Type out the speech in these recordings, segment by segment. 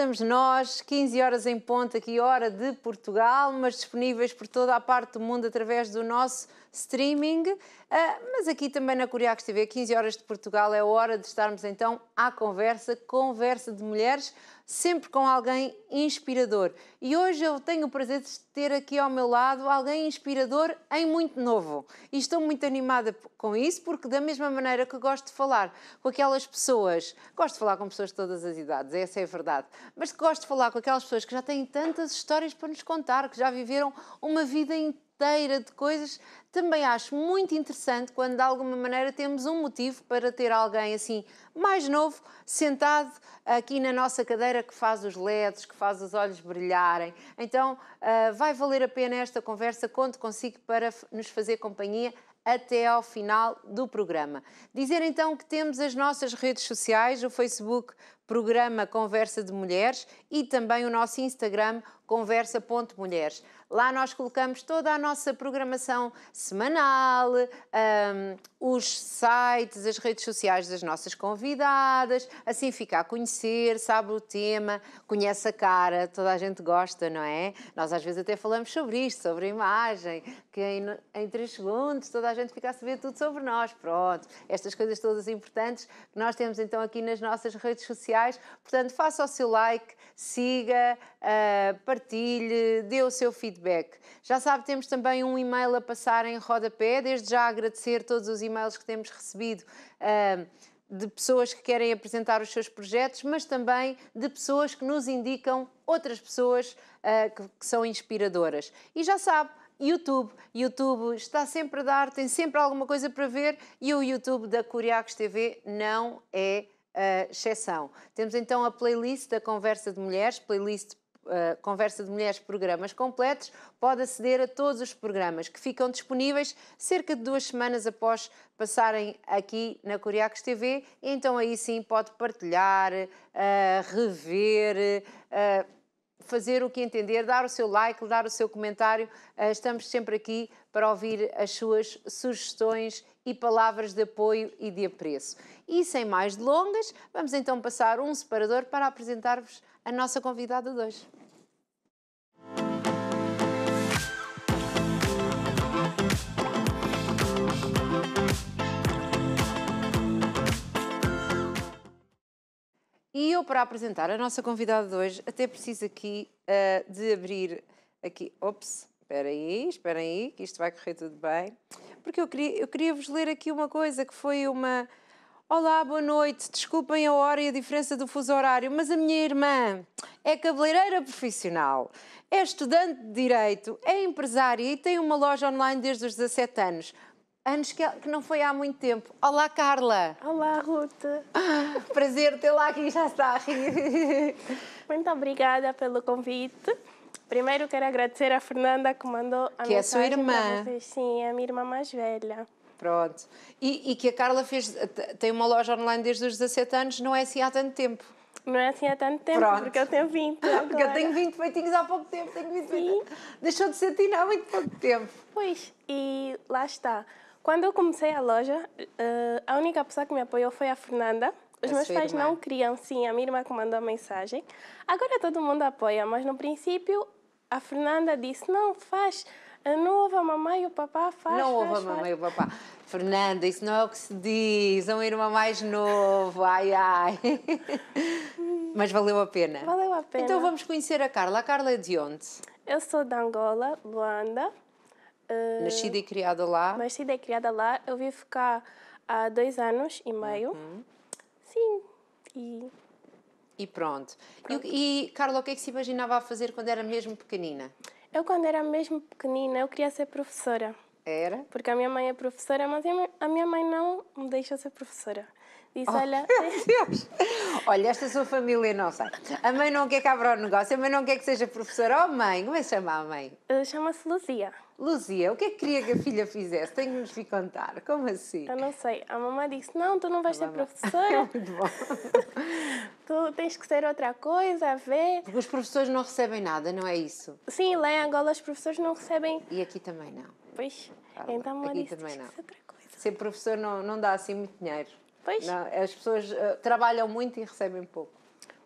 estamos nós, 15 horas em ponto aqui, hora de Portugal, mas disponíveis por toda a parte do mundo através do nosso streaming. Uh, mas aqui também na Curiacos TV, 15 horas de Portugal, é hora de estarmos então à conversa, conversa de mulheres, sempre com alguém inspirador. E hoje eu tenho o prazer de ter aqui ao meu lado alguém inspirador em muito novo. E estou muito animada com isso, porque da mesma maneira que gosto de falar com aquelas pessoas, gosto de falar com pessoas de todas as idades, essa é a verdade, mas gosto de falar com aquelas pessoas que já têm tantas histórias para nos contar, que já viveram uma vida inteira cadeira de coisas. Também acho muito interessante quando, de alguma maneira, temos um motivo para ter alguém assim mais novo sentado aqui na nossa cadeira que faz os LEDs, que faz os olhos brilharem. Então, uh, vai valer a pena esta conversa. Conto consigo para nos fazer companhia até ao final do programa. Dizer então que temos as nossas redes sociais, o Facebook programa Conversa de Mulheres e também o nosso Instagram conversa.mulheres. Lá nós colocamos toda a nossa programação semanal, um, os sites, as redes sociais das nossas convidadas, assim fica a conhecer, sabe o tema, conhece a cara, toda a gente gosta, não é? Nós às vezes até falamos sobre isto, sobre a imagem, que em, em três segundos toda a gente fica a saber tudo sobre nós, pronto. Estas coisas todas importantes que nós temos então aqui nas nossas redes sociais sociais. Portanto, faça o seu like, siga, uh, partilhe, dê o seu feedback. Já sabe, temos também um e-mail a passar em rodapé. Desde já agradecer todos os e-mails que temos recebido. Uh, de pessoas que querem apresentar os seus projetos, mas também de pessoas que nos indicam outras pessoas uh, que, que são inspiradoras. E já sabe, YouTube. YouTube está sempre a dar, tem sempre alguma coisa para ver e o YouTube da Curiacos TV não é uh, exceção. Temos então a playlist da Conversa de Mulheres, playlist Uh, Conversa de Mulheres Programas Completos, pode aceder a todos os programas que ficam disponíveis cerca de duas semanas após passarem aqui na Curiacos TV. então aí sim pode partilhar, uh, rever. Uh, fazer o que entender, dar o seu like, dar o seu comentário. Eh, estamos sempre aqui para ouvir as suas sugestões e palavras de apoio e de apreço. E sem mais delongas, vamos então passar um separador para apresentar-vos a nossa convidada de hoje. E eu, para apresentar a nossa convidada de hoje, até preciso aqui uh, de abrir aqui. Ops, espera aí, espera aí, que isto vai correr tudo bem. Porque eu queria, eu queria vos ler aqui uma coisa que foi uma. Olá, boa noite. Desculpem a hora e a diferença do fuso horário, mas a minha irmã é cabeleireira profissional, é estudante de Direito, é empresária e tem uma loja online desde os 17 anos anos que, que não foi há muito tempo. Olá, Carla. Olá, Ruth. prazer tê-la aqui, já está a rir. Muito obrigada pelo convite. Primeiro quero agradecer a Fernanda que mandou a que é sua irmã. Sim, é a minha irmã mais velha. Pronto. E, e, que a Carla fez, tem uma loja online desde os 17 anos, não é assim há tanto tempo. Não é assim há tanto tempo, Pronto. porque eu tenho 20. Agora. Porque eu tenho 20 feitinhos há pouco tempo, tenho 20 Deixou de ser tina há muito pouco tempo. Pois, e lá está. Quando eu comecei a loja, uh, a única pessoa que me apoiou foi a Fernanda. Os meus pais irmã. não criam, sim, a minha irmã que mandou a mensagem. Agora todo mundo apoia, mas no princípio a Fernanda disse: não, faz. Eh, não ouve a mamãe e o papá, faz. Não ouve a mamãe e o papá. Fernanda, isso não é o que se diz, é um irmão mais novo, ai ai. Mas valeu a pena. Valeu a então pena. Então vamos conhecer a Carla. A Carla é de onde? Eu sou da Angola, Luanda. Uh, Nascida e criada lá? Nascida e criada lá. Eu vivo cá há dois anos e meio. Uhum. Sim, e... E pronto. pronto. E, e, Carla, o que é que se imaginava a fazer quando era mesmo pequenina? Eu, quando era mesmo pequenina, eu queria ser professora. Era? Porque a minha mãe é professora, mas a minha mãe não me deixou ser professora. Disse, oh, olha... olha, esta sua família não sabe. A mãe não quer que abra o negócio, a mãe não quer que seja professora. Oh, mãe, como é que chama a mãe? Eh, chama-se Luzia. Luzia, o que é que queria que a filha fizesse? Tenho que nos contar. Como assim? Eu não sei. A mamãe disse: Não, tu não vais ser professora. É muito bom. tu tens que ser outra coisa, a ver. Porque os professores não recebem nada, não é isso? Sim, lá em Angola os professores não recebem. E aqui também não. Pois. Fala. Então mamãe aqui disse: também não. Ser, outra coisa. ser professor não, não dá assim muito dinheiro. Pois. Não, as pessoas uh, trabalham muito e recebem pouco.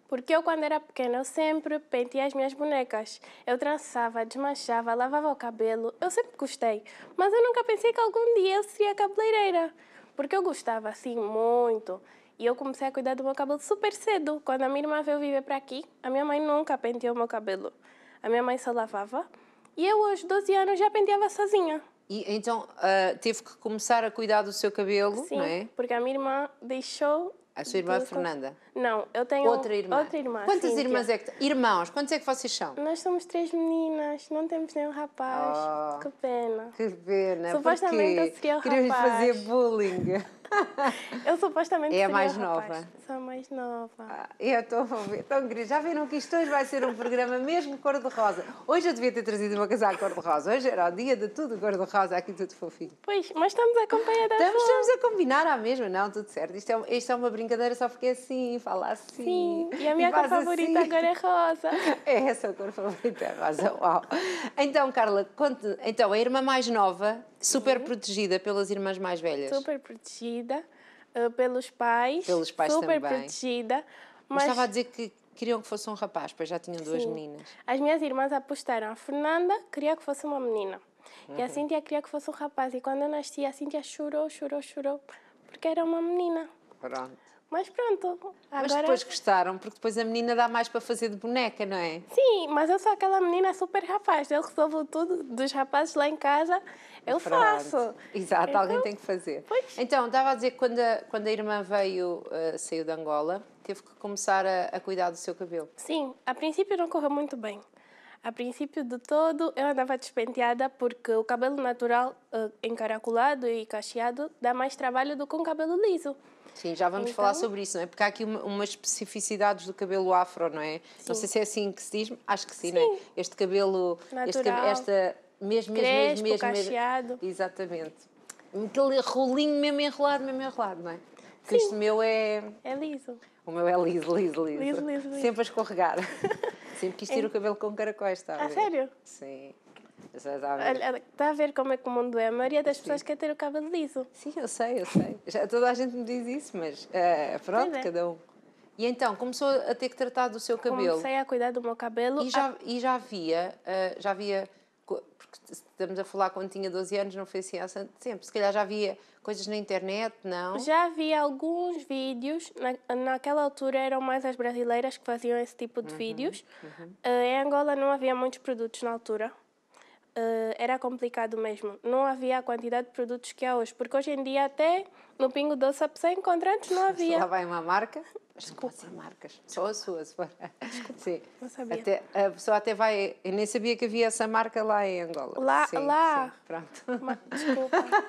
Porque eu, quando era pequena, eu sempre penteia as minhas bonecas. Eu trançava, desmanchava, lavava o cabelo. Eu sempre gostei. Mas eu nunca pensei que algum dia eu seria cabeleireira. Porque eu gostava, assim, muito. E eu comecei a cuidar do meu cabelo super cedo. Quando a minha irmã veio viver para aqui, a minha mãe nunca penteou o meu cabelo. A minha mãe só lavava. E eu, aos 12 anos, já penteava sozinha. E então uh, teve que começar a cuidar do seu cabelo, Sim, não é? porque a minha irmã deixou a sua irmã Tenho Fernanda? Não, eu tenho outra irmã. Outra irmã Quantas irmãs é que Irmãos, quantos é que vocês são? Nós somos três meninas, não temos nenhum rapaz. Oh, que pena. Que pena. Supostamente eu seria o rapaz. Queríamos fazer bullying. eu supostamente é a mais nova. Sou a mais nova. Ah, eu estou a ver. Tão querido. Já viram que isto hoje vai ser um programa mesmo cor-de-rosa. Hoje eu devia ter trazido uma casaca cor-de-rosa. Hoje era o dia de tudo cor-de-rosa, aqui tudo fofinho. Pois, mas estamos acompanhadas. Estamos, estamos a combinar à ah, mesma, não, tudo certo. Isto é, isto é uma brincadeira só porque é assim, fala assim. Sim, e a minha e cor favorita assim. agora é rosa. É essa a cor favorita, é rosa. Uau. Então, Carla, conte, então, a irmã mais nova Super uhum. protegida pelas irmãs mais velhas. Super protegida uh, pelos pais. Pelos pais super também. protegida. Mas... mas... estava a dizer que queriam que fosse um rapaz, pois já tinham duas Sim. meninas. As minhas irmãs apostaram. A Fernanda queria que fosse uma menina. Uhum. E a uhum. Cíntia queria que fosse um rapaz. E quando eu nasci, a Cíntia chorou, chorou, chorou. Porque era uma menina. Pronto. Mas pronto. Agora... Mas depois gostaram, porque depois a menina dá mais para fazer de boneca, não é? Sim, mas eu sou aquela menina super rapaz. Eu resolvo tudo dos rapazes lá em casa eu faço. Exato, então, alguém tem que fazer. Pois. Então, estava a dizer que quando a, quando a irmã veio, uh, saiu de Angola, teve que começar a, a cuidar do seu cabelo. Sim, a princípio não correu muito bem. A princípio de todo, eu andava despenteada porque o cabelo natural uh, encaracolado e cacheado dá mais trabalho do que um cabelo liso. Sim, já vamos então... falar sobre isso, não é? Porque há aqui uma, umas especificidades do cabelo afro, não é? Sim. Não sei se é assim que se diz, acho que sim, sim. não é? Este cabelo, este, esta mesmo, mesmo, Crespo, mesmo, cacheado. Exatamente. Aquele rolinho mesmo enrolado, mesmo enrolado, não é? Porque este meu é... É liso. O meu é liso, liso, liso. liso, liso, liso. Sempre a escorregar. Sempre quis tirar é. o cabelo com caracóis, está a, a ah, sério? Sim. está a ver. está a ver como é que o mundo é. A maioria das Sim. pessoas quer ter o cabelo liso. Sim, eu sei, eu sei. Já, toda a gente me diz isso, mas uh, pronto, é. cada um. E então, começou a ter que tratar do seu cabelo. Comecei a cuidar do meu cabelo. E já, a... e já havia, uh, já havia estamos a falar quando tinha 12 anos, não foi assim há tanto tempo. Se calhar já havia coisas na internet, não? Já havia alguns vídeos, na, naquela altura eram mais as brasileiras que faziam esse tipo de uhum, vídeos. Uhum. Uh, em Angola não havia muitos produtos na altura. Uh, era complicado mesmo. Não havia a quantidade de produtos que há hoje, porque hoje em dia até no Pingo Doce a pessoa encontra, antes não havia. Lá vai uma marca, mas Desculpa. É não marcas, só a sua, se for. Desculpa, sim. não sabia. Até, a pessoa até vai, eu nem sabia que havia essa marca lá em Angola. Lá, sim, lá. Sim, pronto. desculpa.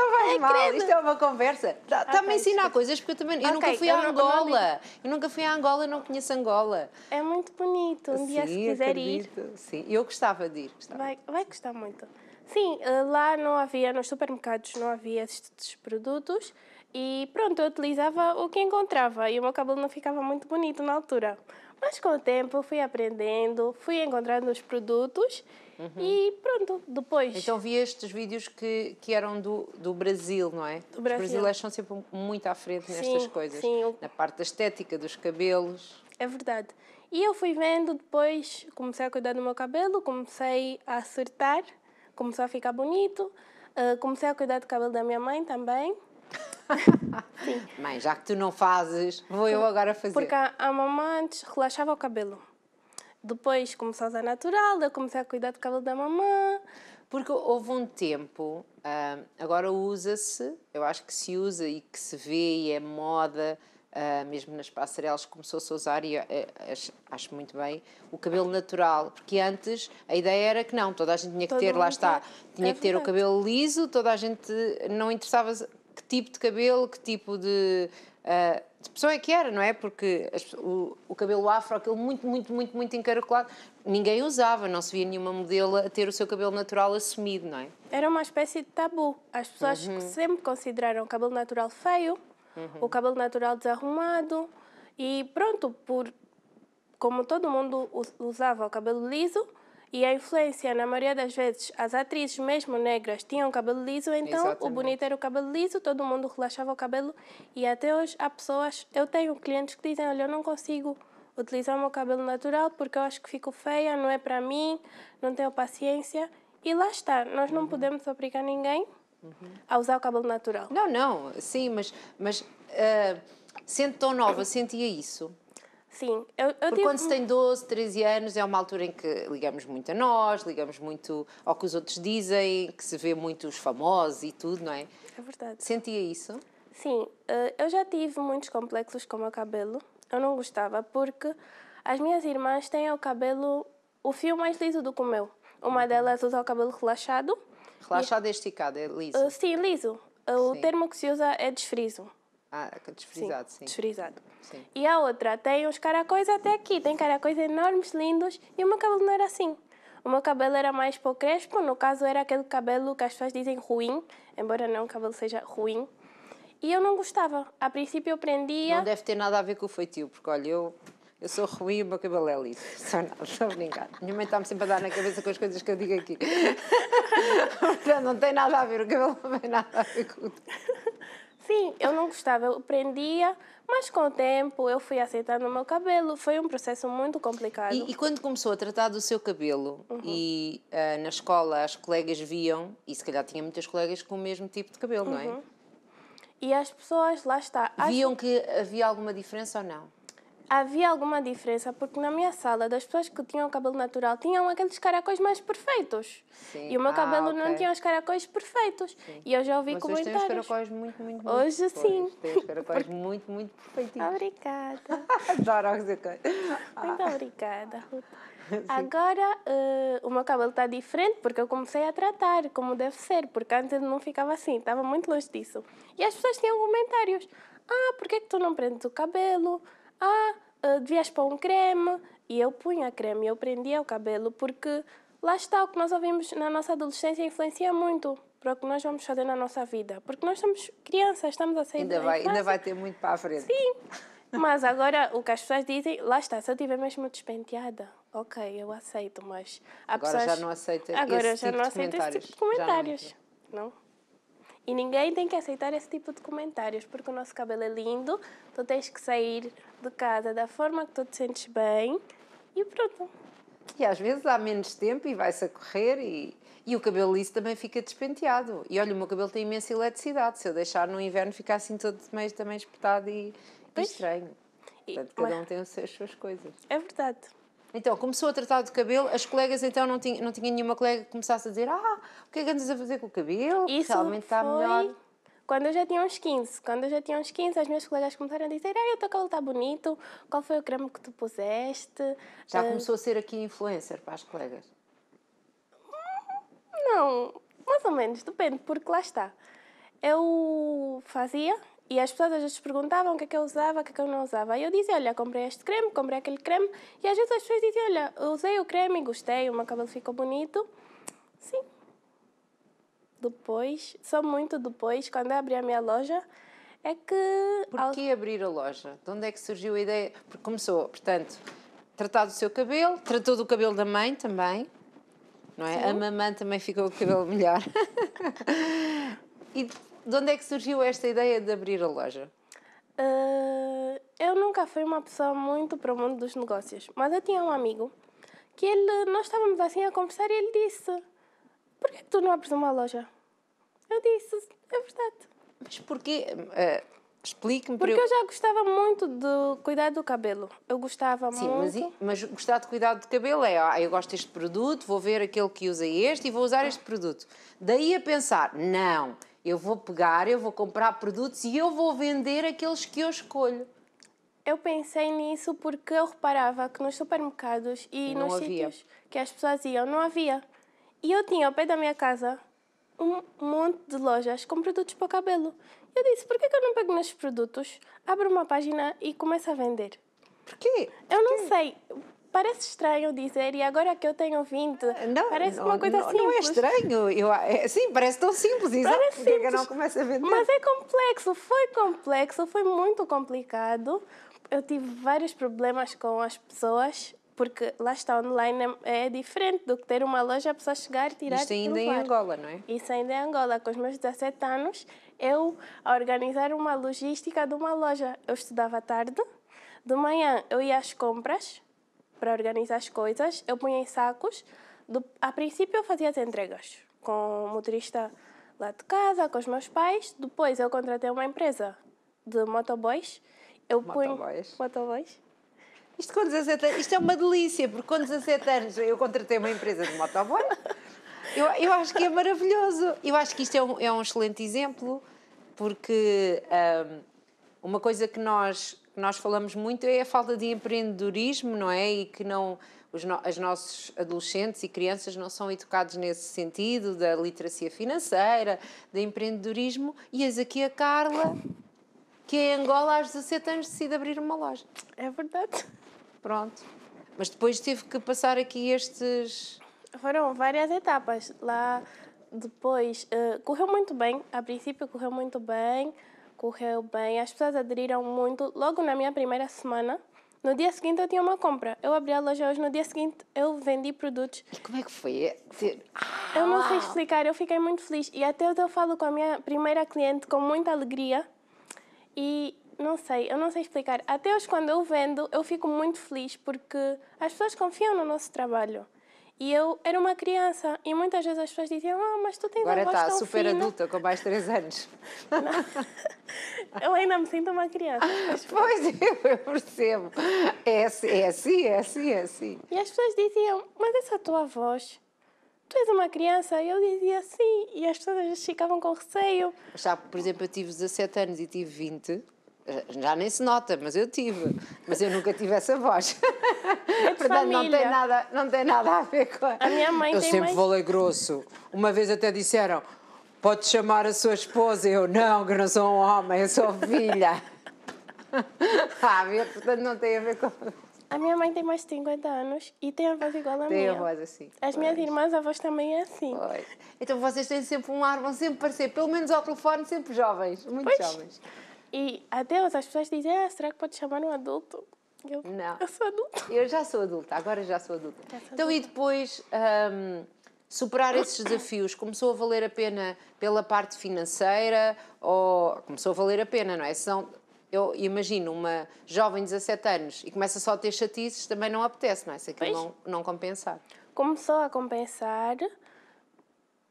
Não vai é mal, credo. isto é uma conversa. Está-me tá, okay, a ensinar coisas, porque eu também, eu okay, nunca fui a Angola. Eu nunca fui a Angola, não conheço Angola. É muito bonito, um sim, dia se quiser acredito. ir. Sim, eu gostava de ir. Gostava. Vai, vai gostar muito. Sim, eh, lá não havia, nos supermercados não havia estes produtos e pronto, eu utilizava o que encontrava e o meu cabelo não ficava muito bonito na altura. Mas com o tempo fui aprendendo, fui encontrando os produtos uhum. e pronto, depois. Então vi estes vídeos que, que eram do, do Brasil, não é? Do Brasil. Os brasileiros são sempre muito à frente nestas coisas. Sim, Na parte da estética, dos cabelos. É verdade. E eu fui vendo depois, comecei a cuidar do meu cabelo, comecei a acertar começou a ficar bonito. Uh, comecei a cuidar do cabelo da minha mãe também. Sim. Mãe, já que tu não fazes, vou eu agora fazer. Porque a, a mamãe antes relaxava o cabelo. Depois começou a usar natural, eu comecei a cuidar do cabelo da mamãe. Porque houve um tempo, ah, agora usa-se, eu acho que se usa e que se vê e é moda Uh, mesmo nas passarelas começou-se a usar, e eh, acho, acho, muito bem, o cabelo natural, porque antes a ideia era que não, toda a gente tinha que Todo ter, lá está, é. tinha é que ter o cabelo liso, toda a gente não interessava que tipo de cabelo, que tipo de, uh, de pessoa é que era, não é? Porque as, o, o, cabelo afro, aquele muito, muito, muito, muito encaracolado, ninguém usava, não se via nenhuma modelo a ter o seu cabelo natural assumido, não é? Era uma espécie de tabu. As pessoas uhum. sempre consideraram o cabelo natural feio, uhum. o cabelo natural desarrumado e pronto, por como todo mundo usava o cabelo liso e a influência, na maioria das vezes, as atrizes, mesmo negras, tinham cabelo liso, então Exatamente. o bonito era o cabelo liso, todo mundo relaxava o cabelo e até hoje há pessoas, eu tenho clientes que dizem, olha, eu não consigo utilizar o meu cabelo natural porque eu acho que fico feia, não é para mim, não tenho paciência. E lá está, nós não uhum. podemos obrigar ninguém uhum. a usar o cabelo natural. Não, não, sim, mas, mas uh, sendo tão nova, sentia isso? Sim, eu, eu Porque tive... quando se tem 12, 13 anos é uma altura em que ligamos muito a nós, ligamos muito ao que os outros dizem, que se vê muito os famosos e tudo, não é? É verdade. Sentia isso? Sim, eh, eu já tive muitos complexos com o meu cabelo. Eu não gostava porque as minhas irmãs têm o cabelo, o fio mais liso do que o meu. Uma uhum. delas usa o cabelo relaxado Relaxado e esticado, é liso? Uh, sim, liso. Uh, o sim. termo que se usa é desfriso. Ah, desfrisado, sim. sim. Desfrisado. Sim. E a outra tem uns caracóis até aqui. Tem caracóis enormes, lindos. E o meu cabelo não era assim. O meu cabelo era mais para o crespo. No caso, era aquele cabelo que as pessoas dizem ruim. Embora não o cabelo seja ruim. E eu não gostava. A princípio, eu prendia... Não deve ter nada a ver com o feitio. Porque, olha, eu eu sou ruim e o meu cabelo é liso. Sou nada, estou a brincar. Minha mãe está-me sempre a dar na cabeça com as coisas que eu digo aqui. Portanto, não tem nada a ver, o cabelo não tem nada a ver com Sim, eu não gostava, eu prendia, mas com o tempo eu fui aceitando o meu cabelo. Foi um processo muito complicado. E, e quando começou a tratar do seu cabelo uhum. e uh, na escola as colegas viam, e se calhar tinha muitas colegas com o mesmo tipo de cabelo, uhum. não é? Uhum. E as pessoas, lá está. Viam acho... que havia alguma diferença ou não? havia alguma diferença, porque na minha sala, das pessoas que tinham cabelo natural, tinham aqueles caracóis mais perfeitos. Sim. E o meu ah, cabelo okay. não tinha os caracóis perfeitos. Sim. E eu já ouvi Mas comentários. Hoje têm os caracóis muito, muito, muito Hoje depois. sim. Tem os caracóis porque... muito, muito perfeitinhos. Obrigada. Adoro a Muito obrigada, Ruth. Sim. Agora uh, o meu cabelo está diferente porque eu comecei a tratar como deve ser, porque antes não ficava assim, estava muito longe disso. E as pessoas tinham comentários: Ah, por que, é que tu não prendes o cabelo? ah, devias ah, pôr um creme. E eu punha creme, eu prendia o cabelo, porque lá está o que nós ouvimos na nossa adolescência influencia muito para o que nós vamos fazer na nossa vida. Porque nós somos crianças, estamos a sair ainda da vai, Ainda vai ter muito para a frente. Sim, mas agora o que as pessoas dizem, lá está, se eu estiver mesmo despenteada, ok, eu aceito, mas... agora pessoas, já não aceito agora esse, tipo já não aceito esse tipo de comentários. não? E ninguém tem que aceitar esse tipo de comentários, porque o nosso cabelo é lindo, tu tens que sair de casa da forma que tu te sentes bem e pronto. E às vezes há menos tempo e vai-se a correr e, e o cabelo liso também fica despenteado. E olha, o meu cabelo tem imensa eletricidade, se eu deixar no inverno fica assim todo meio também espetado e, e estranho. Portanto, cada um tem as suas coisas. É verdade. Então, começou a tratar do cabelo, as colegas então não tinha, não tinha nenhuma colega que começasse a dizer ah, o que é que andas a fazer com o cabelo? Isso Realmente está melhor. Quando eu já tinha uns 15, quando eu já tinha uns 15, as minhas colegas começaram a dizer, ah, o teu cabelo está bonito, qual foi o creme que tu puseste? Já uh... começou a ser aqui influencer para as colegas? Não, mais ou menos, depende, porque lá está. Eu fazia e as pessoas às vezes perguntavam o que é que eu usava, o que é que eu não usava. E eu dizia, olha, comprei este creme, comprei aquele creme. E às vezes as pessoas diziam, olha, usei o creme e gostei, o meu cabelo ficou bonito. Sim. Depois, só muito depois, quando abri a minha loja, é que... Por que abrir a loja? De onde é que surgiu a ideia? Porque começou, portanto, tratar do seu cabelo, tratou do cabelo da mãe também, não é? A mamãe também ficou com o cabelo melhor. e de onde é que surgiu esta ideia de abrir a loja? Uh, eu nunca fui uma pessoa muito para o mundo dos negócios, mas eu tinha um amigo que ele, nós estávamos assim a conversar e ele disse: Por que tu não abres uma loja? Eu disse: É verdade. Mas porquê? Uh, Explique-me. Porque eu... eu... já gostava muito de cuidar do cabelo. Eu gostava Sim, muito. Sim, mas, mas, gostar de cuidar do cabelo é, ah, eu gosto deste produto, vou ver aquele que usa este e vou usar este produto. Daí a pensar, não, eu vou pegar, eu vou comprar produtos e eu vou vender aqueles que eu escolho. Eu pensei nisso porque eu reparava que nos supermercados e não nos havia. sítios que as pessoas iam, não havia. E eu tinha ao pé da minha casa um monte de lojas com produtos para o cabelo. Eu disse, por que eu não pego nesses produtos, abro uma página e começo a vender? Porquê? Porquê? Eu não sei. Parece estranho dizer, e agora que eu tenho vindo, eh, não, parece não, uma coisa não, simples. Não é estranho, eu, é, sim, parece tão simples, isso parece porque é simples, não começa a vender. Mas é complexo, foi complexo, foi muito complicado. Eu tive vários problemas com as pessoas, porque lá está online é, é diferente do que ter uma loja, a pessoa chegar e tirar isso ainda é em Angola, não é? Isso ainda é em Angola. Com os meus 17 anos, eu a organizar uma logística de uma loja. Eu estudava tarde, de manhã eu ia às compras, para organizar as coisas, eu punha em sacos. Do, a princípio eu fazia as entregas com o motorista lá de casa, com os meus pais. Depois eu contratei uma empresa de motoboys. Eu punho... Motoboys? Motoboys. Isto com 17 anos, isto é uma delícia, porque com 17 anos eu contratei uma empresa de motoboy. Eu, eu acho que é maravilhoso. Eu acho que isto é um, é um excelente exemplo, porque um, uma coisa que nós nós falamos muito é a falta de empreendedorismo, não é? E que não os no, as nossos adolescentes e crianças não são educados nesse sentido da literacia financeira, de empreendedorismo. E eis aqui a Carla, que é em Angola aos 17 anos decide abrir uma loja. É verdade. Pronto. Mas depois teve que passar aqui estes. Foram várias etapas. Lá depois uh, correu muito bem, a princípio correu muito bem correu bem, as pessoas aderiram muito. Logo na minha primeira semana, no dia seguinte eu tinha uma compra. Eu abri a loja hoje, no dia seguinte eu vendi produtos. E como é que foi? Ah, eu não sei explicar, eu fiquei muito feliz. E até eu falo com a minha primeira cliente com muita alegria. E não sei, eu não sei explicar. Até hoje, quando eu vendo, eu fico muito feliz porque as pessoas confiam no nosso trabalho. E eu era uma criança e muitas vezes as pessoas diziam: Ah, mas tu tens Agora uma voz está super fina. adulta, com mais 3 anos. Não. Eu ainda me sinto uma criança. Pois eu, eu percebo. É, é assim, é assim, é assim. E as pessoas diziam: Mas essa tua voz, tu és uma criança? E eu dizia sim. E as pessoas às vezes ficavam com receio. Já, por exemplo, eu tive 17 anos e tive 20 já nem se nota, mas eu tive. Mas eu nunca tive essa voz. É Portanto, não tem, nada, não tem nada a ver com. A minha mãe Eu sempre mais... falei grosso. Uma vez até disseram: pode chamar a sua esposa. Eu não, que não sou um homem, eu sou filha. ah, portanto, não tem a ver com. A minha mãe tem mais de 50 anos e tem a voz igual a tem minha. Tem a voz assim. As pois. minhas irmãs, a voz também é assim. Pois. Então vocês têm sempre um ar, vão sempre parecer, pelo menos ao telefone, sempre jovens, muito pois. jovens. E adeus, as pessoas dizem, ah, será que pode chamar um adulto? Eu, não. Eu sou adulta. Eu já sou adulta, agora já sou adulta. Já sou então, adulta. e depois um, superar esses desafios? Começou a valer a pena pela parte financeira ou começou a valer a pena, não é? São, eu imagino uma jovem de 17 anos e começa só a ter chatices, também não apetece, não é? Se aquilo não, não compensar. Começou a compensar,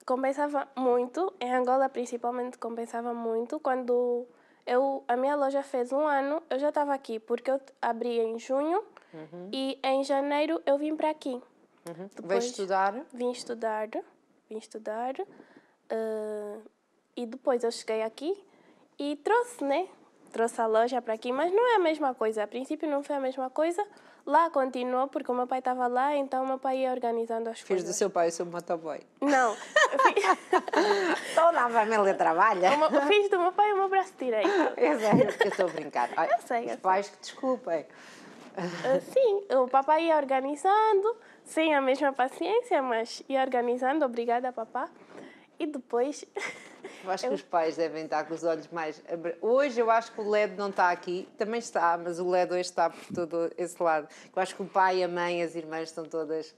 compensava muito, em Angola principalmente compensava muito, quando eu, a minha loja fez um ano, eu já estava aqui, porque eu abri em junho uhum. e em janeiro eu vim para aqui. Uhum. estudar? Vim estudar, vim estudar. Uh, e depois eu cheguei aqui e trouxe, né? Trouxe a loja para aqui, mas não é a mesma coisa. A princípio não foi a mesma coisa, Lá continuou porque o meu pai estava lá, então o meu pai ia organizando as Fiz coisas. Fiz do seu pai o seu motoboy. Não. Toda lá, família trabalha. O fiz do meu pai o meu braço direito. Eu é sei, eu estou a brincar. Ai, eu sei. Os pais sei. que desculpem. Ah, sim, o papai ia organizando, sem a mesma paciência, mas ia organizando. Obrigada, papá. E depois eu acho que os pais devem estar com os olhos mais. Hoje eu acho que o LED não está aqui, também está, mas o LED hoje está por todo esse lado. Eu acho que o pai, a mãe, as irmãs estão todas.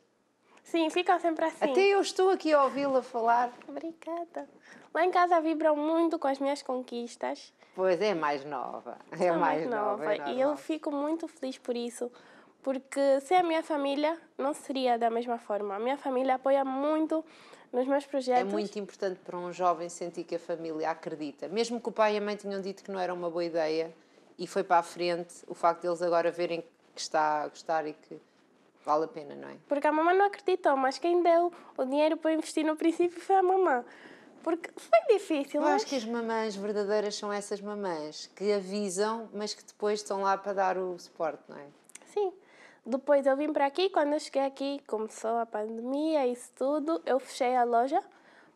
Sim, ficam sempre assim. Até eu estou aqui a ouvi-la falar. Obrigada. Lá em casa vibram muito com as minhas conquistas. Pois é, mais nova. É Sou mais, mais nova. nova. É e eu fico muito feliz por isso, porque sem a minha família não seria da mesma forma. A minha família apoia muito nos meus projetos. É muito importante para um jovem sentir que a família acredita. Mesmo que o pai e a mãe tinham dito que não era uma boa ideia e foi para a frente, o facto deles agora verem que está a gostar e que vale a pena, não é? Porque a mamãe não acreditou, mas quem deu o dinheiro para investir no princípio foi a mamã. Porque foi difícil. Eu acho que as mamães verdadeiras são essas mamães que avisam, mas que depois estão lá para dar o suporte, não é? Sim, depois eu vim para aqui, quando eu cheguei aqui começou a pandemia, isso tudo, eu fechei a loja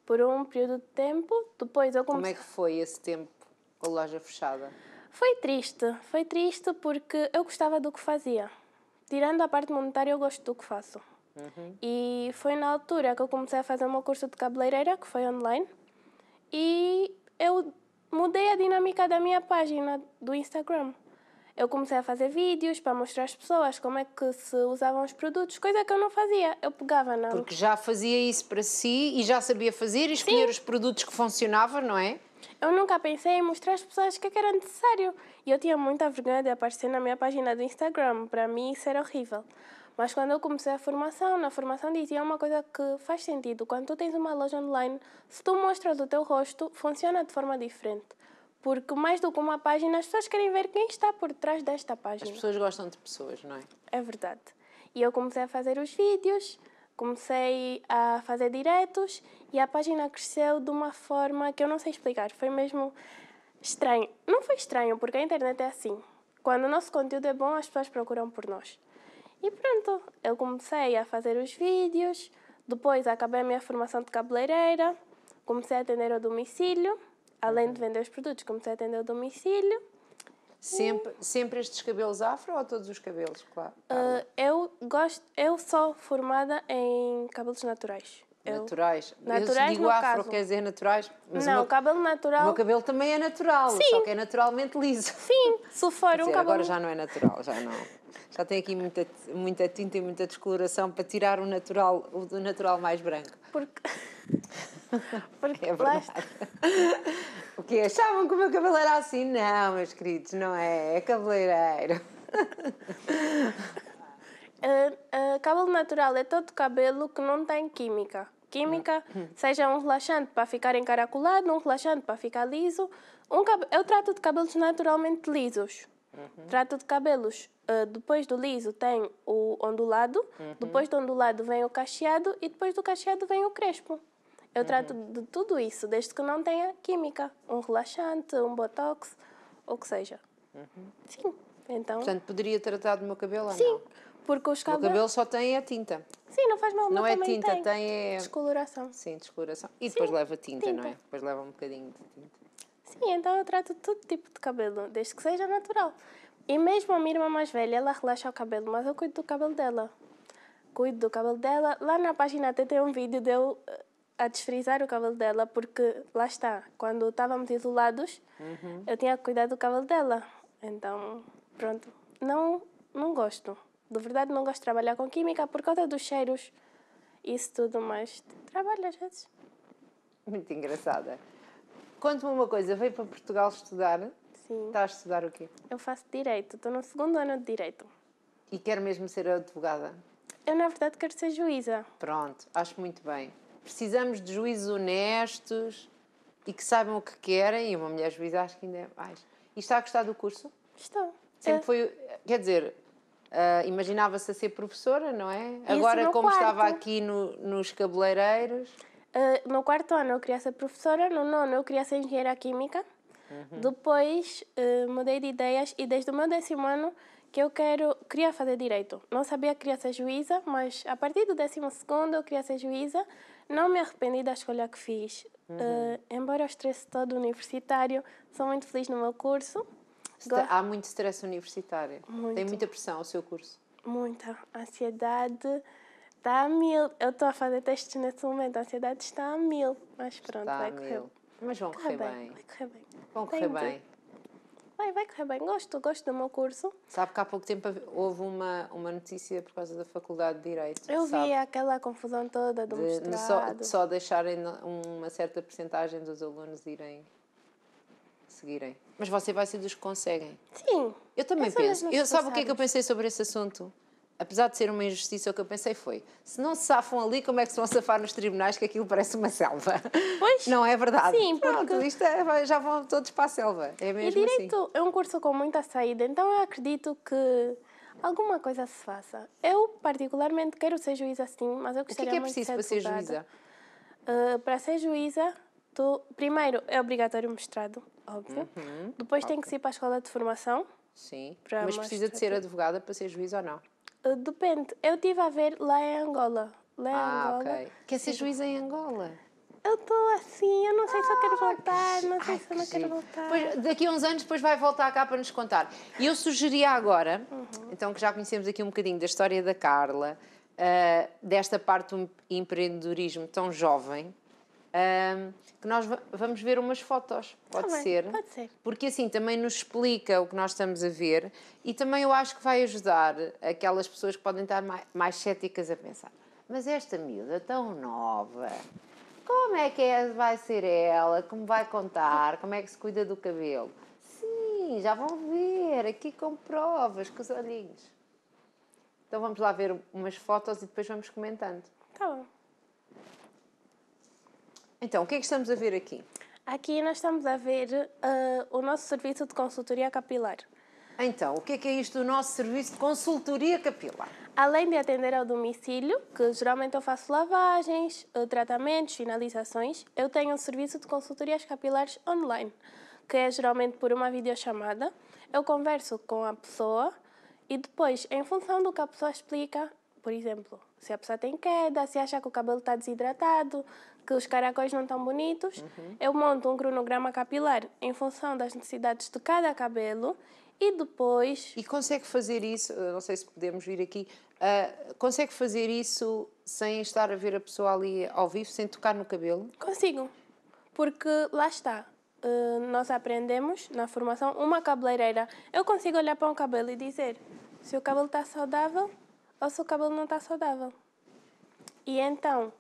por um período de tempo. Depois eu comecei... Como é que foi esse tempo, a loja fechada? Foi triste, foi triste porque eu gostava do que fazia. Tirando a parte monetária, eu gosto do que faço. Uhum. E foi na altura que eu comecei a fazer o meu curso de cabeleireira, que foi online, e eu mudei a dinâmica da minha página do Instagram eu comecei a fazer vídeos para mostrar às pessoas como é que se usavam os produtos, coisa que eu não fazia, eu pegava na. Porque já fazia isso para si e já sabia fazer e escolher Sim. os produtos que funcionavam, não é? Eu nunca pensei em mostrar às pessoas o que, é que era necessário. E eu tinha muita vergonha de aparecer na minha página do Instagram. Para mim, isso era horrível. Mas quando eu comecei a formação, na formação dizia uma coisa que faz sentido. Quando tu tens uma loja online, se tu mostras o teu rosto, funciona de forma diferente. Porque mais do que uma página, as pessoas querem ver quem está por trás desta página. As pessoas gostam de pessoas, não é? É verdade. E eu comecei a fazer os vídeos, comecei a fazer diretos e a página cresceu de uma forma que eu não sei explicar. Foi mesmo estranho. Não foi estranho, porque a internet é assim. Quando o nosso conteúdo é bom, as pessoas procuram por nós. E pronto, eu comecei a fazer os vídeos, depois acabei a minha formação de cabeleireira, comecei a atender ao domicílio Além de vender os produtos, comecei a atender o domicílio. Sempre, sempre estes cabelos afro ou todos os cabelos, claro? Uh, eu gosto, eu sou formada em cabelos naturais. Naturais. Eu, naturais, eu digo afro, caso. quer dizer naturais. Mas não, o meu, cabelo natural. O meu cabelo também é natural, Sim. só que é naturalmente liso. Sim, se for dizer, um cabelo. Agora já não é natural, já não já tem aqui muita, muita tinta e muita descoloração para tirar o natural, o do natural mais branco. Porque. Porque é verdade. o achavam que o meu cabelo era assim? Não, meus queridos, não é. É cabeleireiro. uh, uh, cabelo natural é todo cabelo que não tem química. Química, seja um relaxante para ficar encaracolado, um relaxante para ficar liso. Um, eu trato de cabelos naturalmente lisos. Uhum. Trato de cabelos. Uh, depois do liso tem o ondulado, uhum. depois do ondulado vem o cacheado e depois do cacheado vem o crespo. Eu uhum. trato de tudo isso, desde que não tenha química, um relaxante, um botox, ou que seja. Uhum. Sim, então. Portanto, poderia tratar do meu cabelo? Sim, não? porque os cabelos. O cabelo só tem a é tinta. Sim, não faz mal. Não é tinta, tem, tem é... descoloração. Sim, descoloração. E depois Sim, leva tinta, tinta, não é? Depois leva um bocadinho de tinta. Sim, então eu trato todo tipo de cabelo, desde que seja natural. E mesmo a minha irmã mais velha, ela relaxa o cabelo, mas eu cuido do cabelo dela. Cuido do cabelo dela. Lá na página até tem um vídeo de eu eh, a desfrizar o cabelo dela, porque lá está, quando estávamos isolados, uhum. eu tinha que cuidar do cabelo dela. Então, pronto. Não, não gosto. De verdade, não gosto de trabalhar com química por conta dos cheiros, isso tudo, mas trabalho às vezes. Muito engraçada. Conte-me uma coisa, veio para Portugal estudar? Sim. Está a estudar o quê? Eu faço Direito, estou no segundo ano de Direito. E quer mesmo ser advogada? Eu, na verdade, quero ser juíza. Pronto, acho muito bem. Precisamos de juízes honestos e que saibam o que querem. E uma mulher juíza, acho que ainda é mais. E está a gostar do curso? Estou. Sempre é. foi. Quer dizer, uh, imaginava-se a ser professora, não é? Isso Agora, como quarto. estava aqui no, nos cabeleireiros. Eh, no quarto ano eu queria ser professora, no nono eu queria ser engenheira química. Uhum. Depois uh, mudei de ideias e desde o meu décimo ano que eu quero, queria fazer direito. Não sabia que queria ser juíza, mas a partir do décimo segundo eu queria ser juíza. Não me arrependi da escolha que fiz. Uhum. Uh, embora o estresse todo universitário, sou muito feliz no meu curso. Há muito estresse universitário? Muito. Tem muita pressão o seu curso? Muita. Ansiedade Está a mil. Eu estou a fazer testes nesse momento. A ansiedade está a mil. Mas pronto, está vai correr. Mas vão correr, correr bem. bem. Vai correr bem. correr bem. Vai, vai correr bem. Gosto, gosto do meu curso. Sabe que há pouco tempo houve uma, uma notícia por causa da Faculdade de Direito. Eu sabe? vi aquela confusão toda do de, mestrado. Só, só deixarem uma certa percentagem dos alunos irem seguirem. Mas você vai ser dos que conseguem. Sim. Eu também penso. Eu, sabe o que é que eu pensei sobre esse assunto? apesar de ser uma injustiça, o que eu pensei foi: se não se safam ali, como é que se vão safar nos tribunais, que aquilo parece uma selva? Pois. Não é verdade? Sim, porque. Pronto, isto é, já vão todos para a selva. É mesmo e direito assim. é um curso com muita saída, então eu acredito que alguma coisa se faça. Eu, particularmente, quero ser juíza assim, mas eu gostaria de ser O que é, é preciso para ser juíza? Uh, para ser juíza, tu, primeiro é obrigatório o mestrado, óbvio. Uhum. Depois okay. tem que ir para a escola de formação. Sim, mas precisa de ser advogada para ser juíza ou não? Eh, depende. Eu estive a ver lá em Angola. Lá em ah, Angola. ok. Quer ser juiz em Angola? Eu estou assim, eu não sei ah, se eu quero ah, voltar, não sei ai, se eu não que quero voltar. Pois, daqui a uns anos depois vai voltar cá para nos contar. E eu sugeria agora, uhum. então que já conhecemos aqui um bocadinho da história da Carla, uh, desta parte do empreendedorismo tão jovem, um, que nós vamos ver umas fotos, pode também, tá ser? Pode ser. Porque assim também nos explica o que nós estamos a ver e também eu acho que vai ajudar aquelas pessoas que podem estar mais, mais céticas a pensar. Mas esta miúda tão nova, como é que é, vai ser ela? Como vai contar? Como é que se cuida do cabelo? Sim, já vão ver, aqui com provas, com os olhinhos. Então vamos lá ver umas fotos e depois vamos comentando. Tá bom. Então, o que é que estamos a ver aqui? Aqui nós estamos a ver uh, o nosso serviço de consultoria capilar. Então, o que é, que é isto do nosso serviço de consultoria capilar? Além de atender ao domicílio, que geralmente eu faço lavagens, eh, tratamentos, finalizações, eu tenho um serviço de consultorias capilares online, que é geralmente por uma videochamada. Eu converso com a pessoa e depois, em função do que a pessoa explica, por exemplo, se a pessoa tem queda, se acha que o cabelo está desidratado, que os caracóis não estão bonitos, uhum. eu monto um cronograma capilar em função das necessidades de cada cabelo e depois. E consegue fazer isso? Não sei se podemos vir aqui. Uh, consegue fazer isso sem estar a ver a pessoa ali ao vivo, sem tocar no cabelo? Consigo, porque lá está. Uh, nós aprendemos na formação uma cabeleireira. Eu consigo olhar para um cabelo e dizer se o cabelo está saudável ou se o cabelo não está saudável. E então,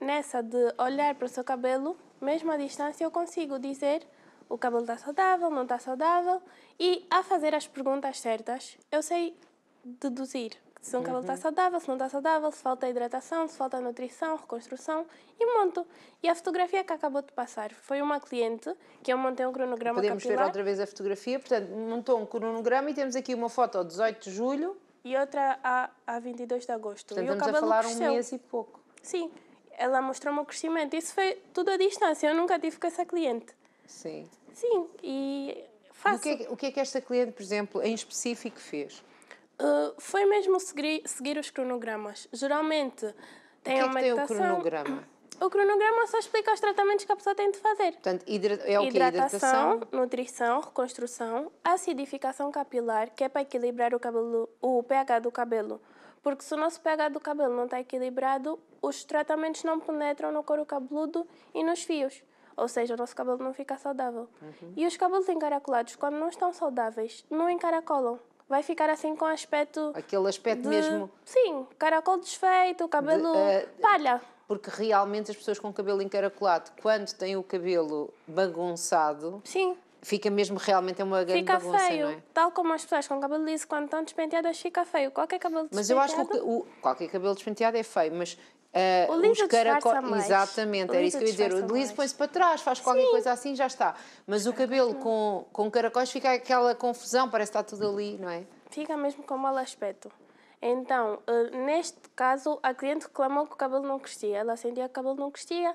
Nessa de olhar para o seu cabelo, mesmo à distância, eu consigo dizer o cabelo está saudável, não está saudável. E a fazer as perguntas certas, eu sei deduzir se um cabelo está uhum. saudável, se não está saudável, se falta hidratação, se falta nutrição, reconstrução e monto. E a fotografia que acabou de passar foi uma cliente que eu montei um cronograma Podemos capilar. ver outra vez a fotografia, portanto, montou um cronograma e temos aqui uma foto ao 18 de julho. E outra a, a 22 de agosto. Portanto, e estamos a falar cresceu. um mês e pouco. Sim, ela mostrou-me o crescimento. Isso foi tudo à distância, eu nunca tive com essa cliente. Sim. Sim, e faço. O que, é, o que é que esta cliente, por exemplo, em específico fez? Uh, foi mesmo seguir, seguir os cronogramas. Geralmente tem o que é uma tem o cronograma? O cronograma só explica os tratamentos que a pessoa tem de fazer. Portanto, hidra... é o que? Hidratação, hidratação, nutrição, reconstrução, acidificação capilar, que é para equilibrar o, cabelo, o pH do cabelo porque se o nosso pH do cabelo não está equilibrado, os tratamentos não penetram no couro cabeludo e nos fios. Ou seja, o nosso cabelo não fica saudável. Uhum. E os cabelos encaracolados, quando não estão saudáveis, não encaracolam. Vai ficar assim com aspecto. Aquele aspecto de... mesmo. Sim, caracol desfeito, cabelo de, uh... palha porque realmente as pessoas com cabelo encaracolado, quando têm o cabelo bagunçado, Sim. Fica mesmo realmente é uma grande fica bagunça, feio. não é? Tal como as pessoas com cabelo liso, quando estão despenteadas, fica feio. Qualquer cabelo mas despenteado... Mas eu acho que o, o, qualquer cabelo despenteado é feio, mas Uh, o liso os caracol... mais. Exatamente, o era isso que eu ia dizer. O liso põe-se para trás, faz qualquer Sim. coisa assim, já está. Mas o cabelo com, com caracóis fica aquela confusão, parece que está tudo ali, não é? Fica mesmo com mau aspecto. Então, eh, neste caso, a cliente reclamou que o cabelo não crescia. Ela sentia que o cabelo não crescia.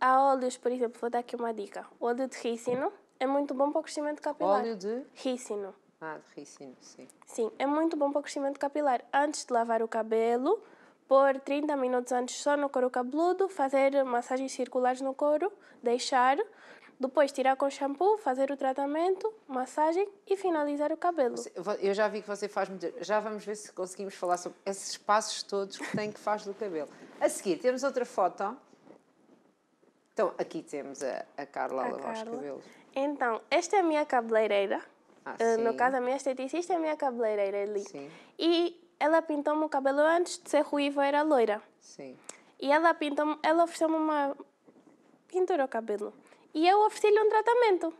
Há óleos, por exemplo, vou dar aqui uma dica. O óleo de ricino é muito bom para o crescimento capilar. Óleo de? Rícino. Ah, de rícino, sim. Sim, é muito bom para o crescimento capilar. Antes de lavar o cabelo, por 30 minutos antes só no couro cabeludo, fazer massagens circulares no couro, deixar. Depois tirar com shampoo, fazer o tratamento, massagem e finalizar o cabelo. Eu já vi que você faz muito. Já vamos ver se conseguimos falar sobre esses passos todos que tem que fazer do cabelo. A seguir, temos outra foto. Então, aqui temos a, a Carla a, a lavar Carla. os cabelos. Então, esta é a minha cabeleireira. Ah, eh, no caso, a minha esteticista é a minha cabeleireira ali. Sim. E ela pintou-me o cabelo antes de ser ruiva, era loira. Sim. E ela pintou ela ofereceu-me uma pintura ao cabelo. E eu ofereci-lhe um tratamento.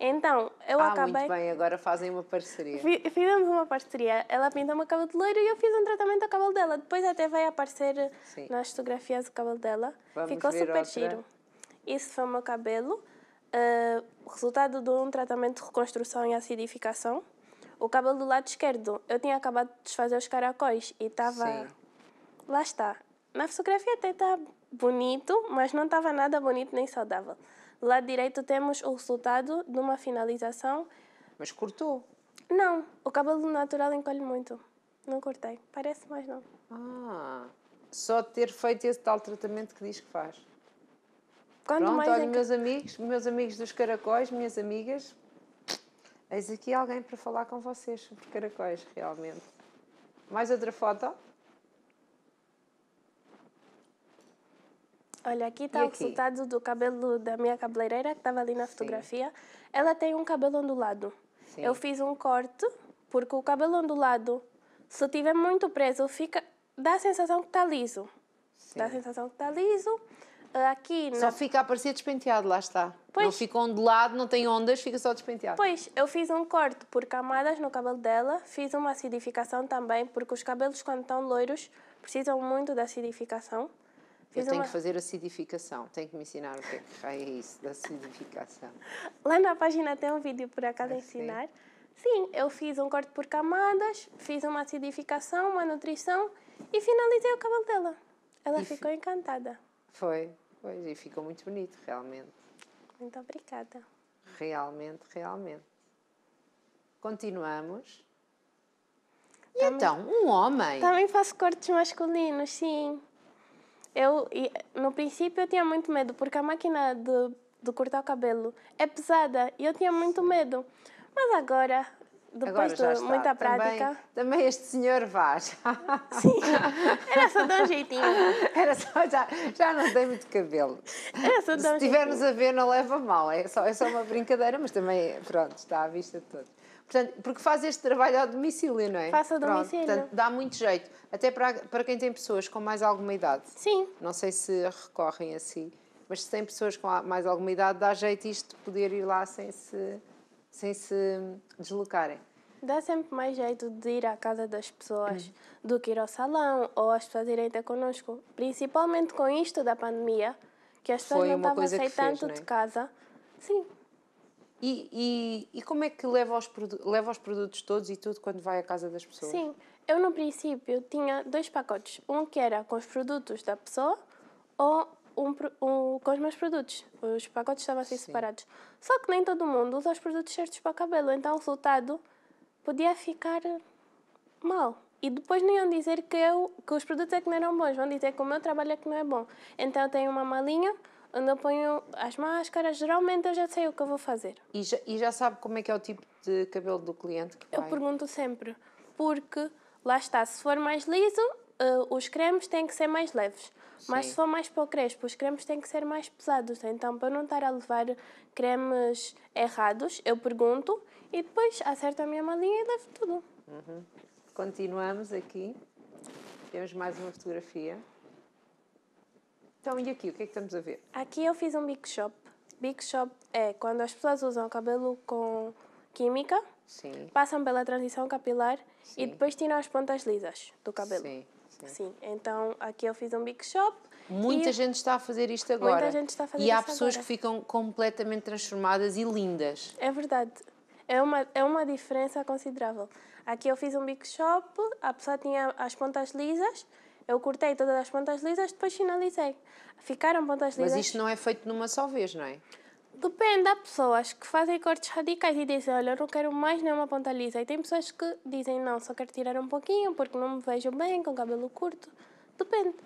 Então, eu ah, acabei... muito bem, agora fazem uma parceria. Fizemos uma parceria. Ela pintou-me o cabelo de loiro e eu fiz um tratamento ao cabelo dela. Depois até vai aparecer Sim. nas fotografias o cabelo dela. Vamos Ficou super outra. giro. Isso foi o meu cabelo resultado de um tratamento de reconstrução e acidificação. O cabelo do lado esquerdo, eu tinha acabado de desfazer os caracóis e estava. Lá está. Na fotografia até está bonito, mas não estava nada bonito nem saudável. Do lado direito temos o resultado de uma finalização. Mas cortou? Não, o cabelo natural encolhe muito. Não cortei, parece mais não. Ah, só ter feito esse tal tratamento que diz que faz. Quanto Pronto, mais olha, é que... meus amigos, meus amigos dos caracóis, minhas amigas, eis aqui alguém para falar com vocês sobre caracóis, realmente. Mais outra foto? Olha, aqui está o resultado do cabelo da minha cabeleireira, que estava ali na fotografia. Sim. Ela tem um cabelo ondulado. Sim. Eu fiz um corte, porque o cabelo ondulado, se estiver muito preso, fica, dá a sensação que está liso. Sim. Dá a sensação que está liso aqui. Só fica a parecer despenteado, lá está. Pois. Não fica ondulado, não tem ondas, fica só despenteado. Pois, eu fiz um corte por camadas no cabelo dela, fiz uma acidificação também, porque os cabelos, quando estão loiros, precisam muito da acidificação. Fiz eu tenho uma... que fazer acidificação, tenho que me ensinar o que é que é isso, da acidificação. Lá na página tem um vídeo por acaso ah, ensinar. Sim, eu fiz um corte por camadas, fiz uma acidificação, uma nutrição e finalizei o cabelo dela. Ela e ficou f... encantada. Foi. Pois, e ficou muito bonito, realmente. Muito obrigada. Realmente, realmente. Continuamos. E também, então, um homem? Também faço cortes masculinos, sim. Eu, no princípio, eu tinha muito medo, porque a máquina de, de cortar o cabelo é pesada e eu tinha muito medo. Mas agora depois de muita prática. Também, também, este senhor Vaz. Sim, era só dar um jeitinho. Era só, já, já não tem muito cabelo. Era só dar um Se estivermos a ver, não leva mal. É só, é só uma brincadeira, mas também, pronto, está à vista de todos. Portanto, porque faz este trabalho ao domicílio, não é? Faço a domicílio. Portanto, dá muito jeito. Até para, para quem tem pessoas com mais alguma idade. Sim. Não sei se recorrem a si, mas se tem pessoas com mais alguma idade, dá jeito isto de poder ir lá sem se sem se deslocarem. Dá sempre mais jeito de ir à casa das pessoas uhum. do que ir ao salão ou as pessoas irem ter connosco. Principalmente com isto da pandemia, que as pessoas Foi não estavam a sair tanto de é? casa. Sim. E, e, e, como é que leva os, leva os produtos todos e tudo quando vai à casa das pessoas? Sim, eu no princípio tinha dois pacotes. Um que era com os produtos da pessoa ou um, um, com os meus produtos. Os pacotes estavam assim Sim. separados. Só que nem todo mundo usa os produtos certos para cabelo, então o resultado podia ficar mal. E depois não iam dizer que, eu, que os produtos é que não eram bons, vão dizer que o meu trabalho é que não é bom. Então eu tenho uma malinha onde eu ponho as máscaras, geralmente eu já sei o que eu vou fazer. E já, e já sabe como é que é o tipo de cabelo do cliente que vai? Eu pergunto sempre, porque lá está, se for mais liso, uh, os cremes têm que ser mais leves. Mas se for mais para o crespo, os cremes têm que ser mais pesados. Então, para não estar a levar cremes errados, eu pergunto e depois acerto a minha malinha e levo tudo. Uhum. Continuamos aqui. Temos mais uma fotografia. Então, e aqui? O que é que estamos a ver? Aqui eu fiz um big shop. Big shop é quando as pessoas usam o cabelo com química, Sim. passam pela transição capilar Sim. e depois tiram as pontas lisas do cabelo. Sim. Sim, então aqui eu fiz um big shop. Muita e... gente está a fazer isto agora. Muita gente está a fazer E há pessoas agora. que ficam completamente transformadas e lindas. É verdade. É uma, é uma diferença considerável. Aqui eu fiz um big shop, a pessoa tinha as pontas lisas, eu cortei todas as pontas lisas, depois finalizei. Ficaram pontas lisas. Mas isto não é feito numa só vez, não é? Depende da pessoa. Acho que fazem cortes radicais e dizem, olha, eu não quero mais nenhuma ponta lisa. E tem pessoas que dizem, não, só quero tirar um pouquinho porque não me vejo bem com cabelo curto. Depende.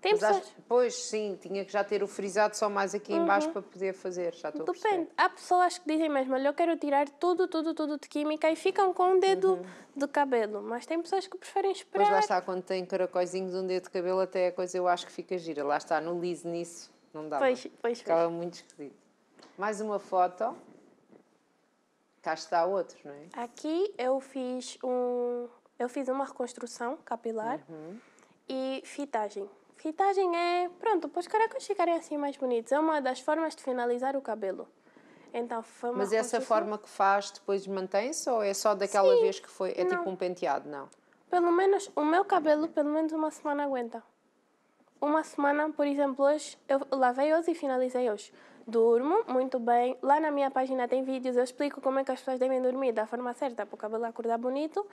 Tem Mas pessoas... Acho, pois, sim, tinha que já ter o frisado só mais aqui embaixo uhum. para poder fazer, já estou Depende. Há pessoas que dizem mesmo, olha, eu quero tirar tudo, tudo, tudo de química e ficam com um dedo uhum. de cabelo. Mas tem pessoas que preferem esperar. Mas lá está, quando tem caracóizinhos, um dedo de cabelo até a coisa eu acho que fica gira. Lá está, no liso nisso, não dá. Pois, pois. Ficava muito esquisito. Mais uma foto. Cá está outro, não é? Aqui eu fiz, um, eu fiz uma reconstrução capilar uhum. e fitagem. Fitagem é, pronto, para os caracas ficarem assim mais bonitos. É uma das formas de finalizar o cabelo. Então, foi uma Mas essa forma que faz depois mantém-se ou é só daquela Sim, vez que foi? É tipo não. tipo um penteado, não? Pelo menos, o meu cabelo, pelo menos uma semana aguenta uma semana, por exemplo, hoje eu lavei hoje e finalizei hoje. Durmo muito bem. Lá na minha página tem vídeos, eu explico como é que as pessoas devem dormir da forma certa, para o cabelo acordar bonito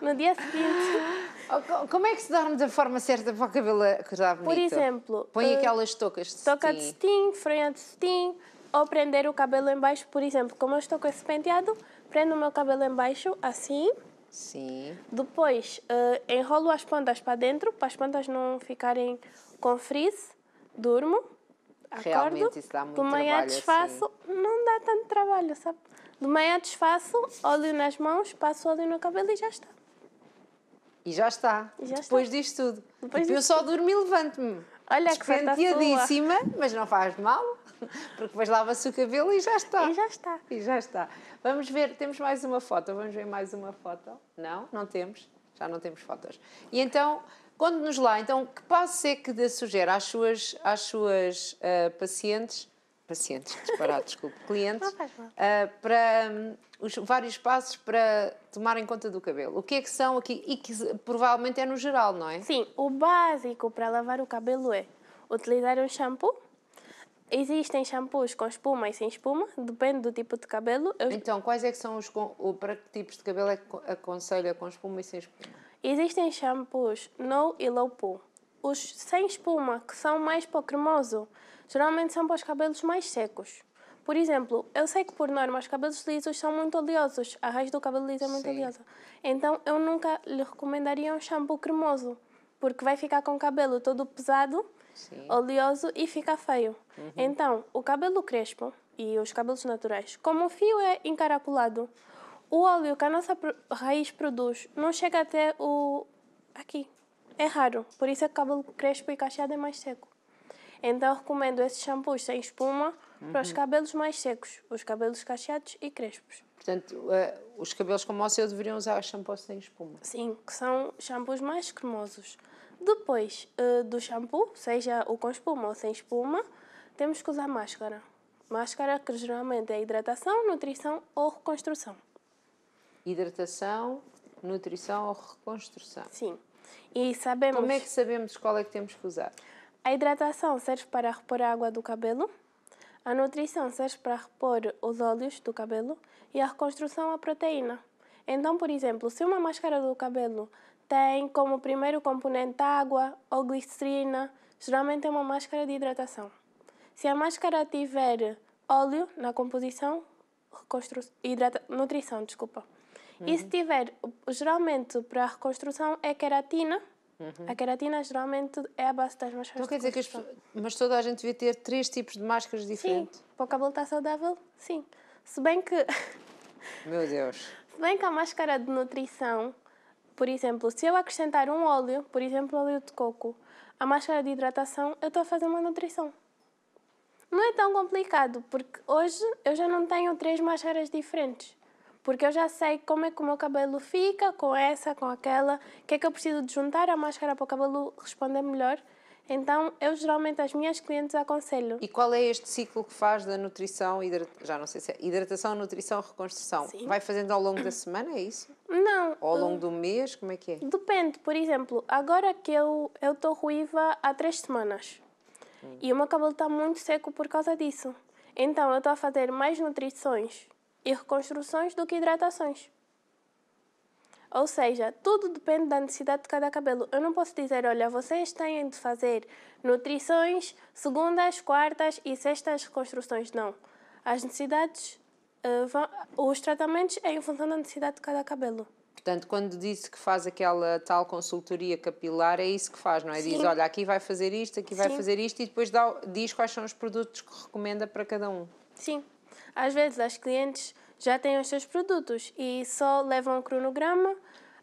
no dia seguinte. como é que se dorme da forma certa para o cabelo acordar bonito? Por exemplo, põe eh, aquelas toucas de toca de steam, fronha de steam, ou prender o cabelo embaixo por exemplo, como eu estou com esse penteado, prendo o meu cabelo embaixo assim Sim. Depois, uh, enrolo as pontas para dentro, para as pontas não ficarem com frizz. Durmo, acordo. isso dá muito de manhã desfaço, assim. não dá tanto trabalho, sabe? De manhã desfaço, óleo nas mãos, passo óleo no cabelo e já está. E já está. E já Depois está. disto tudo. Depois tipo, disto eu só durmo e levanto-me. Olha que Despenteadíssima, mas não faz mal. porque depois lava-se o cabelo e já está. E já está. E já está. Vamos ver, temos mais uma foto, vamos ver mais uma foto. Não, não temos, já não temos fotos. E então, conte-nos lá, então, que passo é que dê sugere às suas, às suas uh, pacientes, pacientes, disparado, desculpe, clientes, uh, para um, os vários passos para tomarem conta do cabelo. O que é que são aqui, e que provavelmente é no geral, não é? Sim, o básico para lavar o cabelo é utilizar um shampoo, Existem shampoos com espuma e sem espuma, depende do tipo de cabelo. Eu... Então, quais é que são os. Com... Para que tipos de cabelo é que aconselha com espuma e sem espuma? Existem shampoos no e low poo. Os sem espuma, que são mais para cremoso, geralmente são para os cabelos mais secos. Por exemplo, eu sei que por norma os cabelos lisos são muito oleosos, a raiz do cabelo liso é muito Sim. oleosa. Então eu nunca lhe recomendaria um shampoo cremoso, porque vai ficar com o cabelo todo pesado Sim. oleoso e fica feio. Uhum. Então, o cabelo crespo e os cabelos naturais, como o fio é encaracolado, o óleo que a nossa raiz produz não chega até o aqui. É raro, por isso é que o cabelo crespo e cacheado é mais seco. Então, recomendo esses shampoos sem espuma uhum. para os uhum. cabelos mais secos, os cabelos cacheados e crespos. Portanto, uh, os cabelos como o seu deveriam usar shampoos sem espuma. Sim, que são shampoos mais cremosos. Depois uh, do shampoo, seja o com espuma ou sem espuma, temos que usar máscara. Máscara que geralmente é hidratação, nutrição ou reconstrução. Hidratação, nutrição ou reconstrução. Sim. E sabemos... Como é que sabemos qual é que temos que usar? A hidratação serve para repor a água do cabelo, a nutrição serve para repor os óleos do cabelo e a reconstrução a proteína. Então, por exemplo, se uma máscara do cabelo tem como primeiro componente água ou glicerina, geralmente é uma máscara de hidratação. Se a máscara tiver óleo na composição, hidrata, nutrição, desculpa. Uhum. E se uhum. tiver, geralmente para a reconstrução é queratina. Uhum. A queratina geralmente é a base das máscaras. Então quer dizer que as, mas toda a gente devia ter três tipos de máscaras diferentes? Sim, para o cabelo estar tá saudável, sim. Se bem que. Meu Deus! Se bem que a máscara de nutrição por exemplo, se eu acrescentar um óleo, por exemplo, óleo de coco, à máscara de hidratação, eu estou a fazer uma nutrição. Não é tão complicado, porque hoje eu já não tenho três máscaras diferentes. Porque eu já sei como é que o meu cabelo fica, com essa, com aquela, o que é que eu preciso de juntar a máscara para o cabelo responder melhor então, eu geralmente as minhas clientes aconselho. E qual é este ciclo que faz da nutrição, hidrat... já não sei se é hidratação, nutrição, reconstrução? Sim. Vai fazendo ao longo da semana, é isso? Não. Ou ao longo eh, do mês, como é que é? Depende, por exemplo, agora que eu estou ruiva há três semanas hum. e o meu cabelo está muito seco por causa disso. Então, eu estou a fazer mais nutrições e reconstruções do que hidratações. Ou seja, tudo depende da necessidade de cada cabelo. Eu não posso dizer, olha, vocês têm de fazer nutrições segundas, quartas e sextas reconstruções Não. As necessidades, uh, vão, os tratamentos é em função da necessidade de cada cabelo. Portanto, quando disse que faz aquela tal consultoria capilar, é isso que faz, não é? Sim. Diz, olha, aqui vai fazer isto, aqui Sim. vai fazer isto e depois dá, diz quais são os produtos que recomenda para cada um. Sim. Às vezes as clientes já têm os seus produtos e só levam o cronograma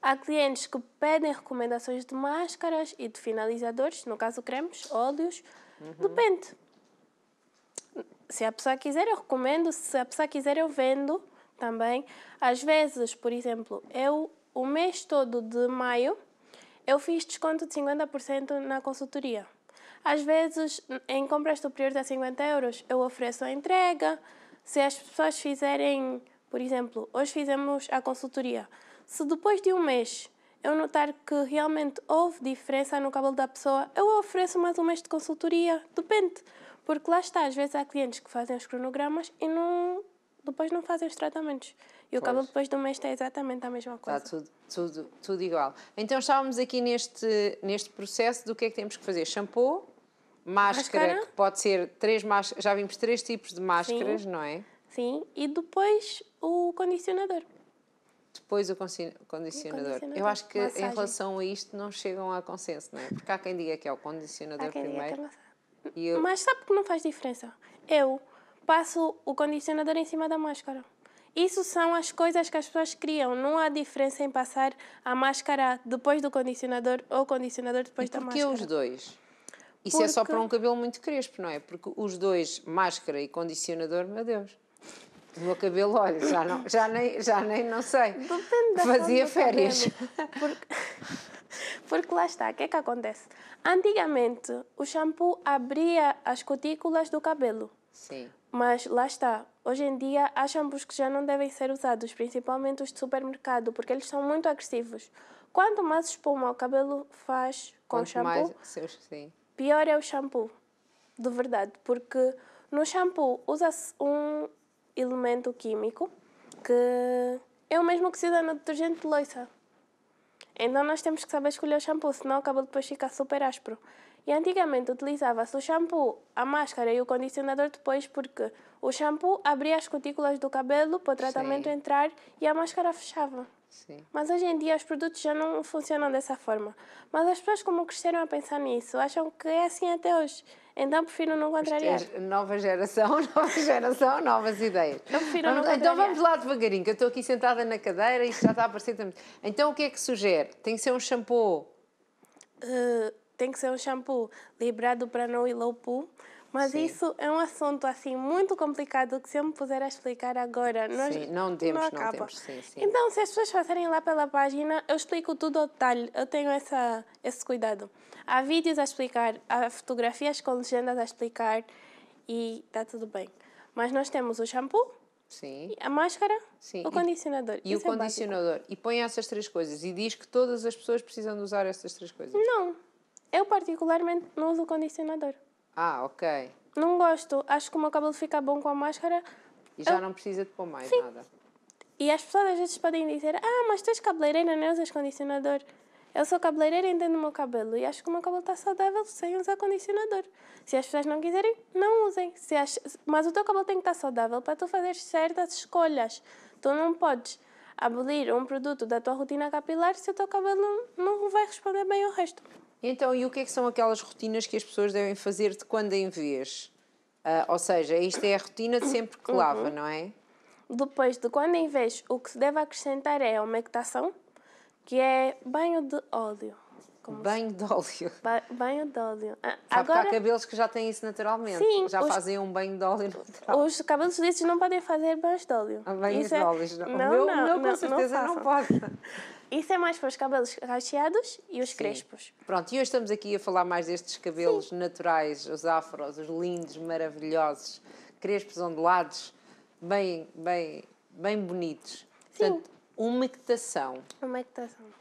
Há clientes que pedem recomendações de máscaras e de finalizadores, no caso cremes, óleos, uhum. depende. Se a pessoa quiser, eu recomendo, se a pessoa quiser, eu vendo também. Às vezes, por exemplo, eu, o mês todo de maio, eu fiz desconto de 50% na consultoria. Às vezes, em compras superiores a 50 euros, eu ofereço a entrega. Se as pessoas fizerem, por exemplo, hoje fizemos a consultoria. Se depois de um mês eu notar que realmente houve diferença no cabelo da pessoa, eu ofereço mais um mês de consultoria, depende. Porque lá está, às vezes há clientes que fazem os cronogramas e não, depois não fazem os tratamentos. E o cabelo depois do mês está exatamente a mesma coisa. Está tudo, tudo, tudo igual. Então estávamos aqui neste, neste processo do que é que temos que fazer? Shampoo, máscara, máscara? que pode ser três máscaras, já vimos três tipos de máscaras, Sim. não é? Sim, e depois o condicionador. Depois o condicionador. condicionador. Eu acho que massagem. em relação a isto não chegam a consenso, não é? Porque há quem diga que é o condicionador é primeiro. e eu... Mas sabe que não faz diferença? Eu passo o condicionador em cima da máscara. Isso são as coisas que as pessoas criam. Não há diferença em passar a máscara depois do condicionador ou o condicionador depois da máscara. Porque que os dois? Isso Porque... é só para um cabelo muito crespo, não é? Porque os dois, máscara e condicionador, meu Deus. O meu cabelo, olha, já, não, já, nem, já nem não sei. Depende Fazia férias. Porque, porque lá está, o que é que acontece? Antigamente, o shampoo abria as cutículas do cabelo. Sim. Mas lá está, hoje em dia há shampoos que já não devem ser usados, principalmente os de supermercado, porque eles são muito agressivos. Quanto mais espuma o cabelo faz com Quanto o shampoo, seus, pior é o shampoo, de verdade, porque no shampoo usa-se um, elemento químico que é o mesmo que se dá no detergente de loiça. Então nós temos que saber escolher o shampoo, senão o cabelo depois fica super áspero. E antigamente utilizava-se o shampoo, a máscara e o condicionador depois, porque o shampoo abria as cutículas do cabelo para o tratamento Sim. entrar e a máscara fechava. Sim. Mas hoje em dia os produtos já não funcionam dessa forma. Mas as pessoas, como cresceram a pensar nisso, acham que é assim até hoje. Então prefiro não contrariar. Nova geração, nova geração, novas ideias. Então prefiro vamos, não Então vamos lá devagarinho, que eu estou aqui sentada na cadeira e isto já está a parecer também. Então o que é que sugere? Tem que ser um shampoo? Uh, tem que ser um shampoo liberado para não ilopo mas Sim. isso é um assunto assim muito complicado que se eu me puser a explicar agora, nós sim, não temos, não, Não temos. Sim, sim. Então, se as pessoas passarem lá pela página, eu explico tudo ao detalhe. Eu tenho essa esse cuidado. Há vídeos a explicar, há fotografias com legendas a explicar e está tudo bem. Mas nós temos o shampoo, Sim. A máscara, Sim. o condicionador. E o é condicionador. Básico. E põe essas três coisas e diz que todas as pessoas precisam de usar essas três coisas. Não. Eu particularmente não uso condicionador. Ah, ok. Não gosto. Acho que o meu cabelo fica bom com a máscara. E já Eu... Ah, não precisa de pôr mais Sim. nada. E as pessoas às vezes podem dizer: Ah, mas tu és cabeleireira, não usas condicionador. Eu sou cabeleireira e entendo o meu cabelo. E acho que o meu cabelo está saudável sem usar condicionador. Se as pessoas não quiserem, não usem. Se as... Mas o teu cabelo tem que estar tá saudável para tu fazer certas escolhas. Tu não podes abolir um produto da tua rotina capilar se o teu cabelo não, não vai responder bem ao resto. Então, e o que é que são aquelas rotinas que as pessoas devem fazer de quando em vez? Uh, ou seja, isto é a rotina de sempre que uhum. lava, uhum. não é? Depois de quando em vez, o que se deve acrescentar é a umectação, que é banho de óleo. Como banho se... de óleo. Ba banho de óleo. Ah, Sabe agora... que há cabelos que já têm isso naturalmente. Sim, já os... fazem um banho de óleo natural. Os cabelos desses não podem fazer banhos de óleo. Ah, banhos de é... óleo. Não. Não, o meu, não, com não, certeza não, não pode. Isso é mais para os cabelos cacheados e os Sim. crespos. Pronto, e hoje estamos aqui a falar mais destes cabelos Sim. naturais, os afros, os lindos, maravilhosos, crespos ondulados, bem, bem, bem bonitos. Sim. Portanto, uma Umectação.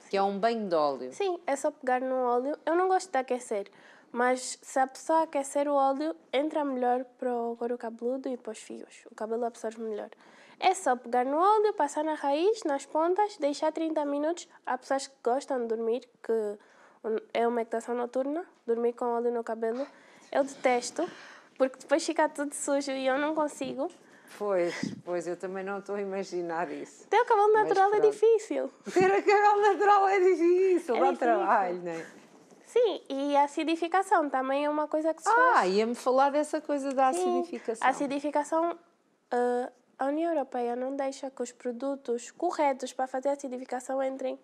Que é um banho de óleo. Sim, é só pegar no óleo. Eu não gosto de aquecer, mas se a pessoa aquecer o óleo, entra melhor para o couro cabeludo e para os fios. O cabelo absorve melhor. É só pegar no óleo, passar na raiz, nas pontas, deixar 30 minutos. Há pessoas que gostam de dormir, que é uma meditação noturna, dormir com óleo no cabelo. Eu detesto, porque depois fica tudo sujo e eu não consigo. Pois, pois, eu também não estou a imaginar isso. Ter o cabelo natural é difícil. Ter o cabelo natural é difícil, é dá difícil. trabalho, não é? Sim, e a acidificação também é uma coisa que se ah, faz. Ah, ia-me falar dessa coisa da Sim, acidificação. A acidificação, uh, a União Europeia não deixa que os produtos corretos para fazer acidificação entrem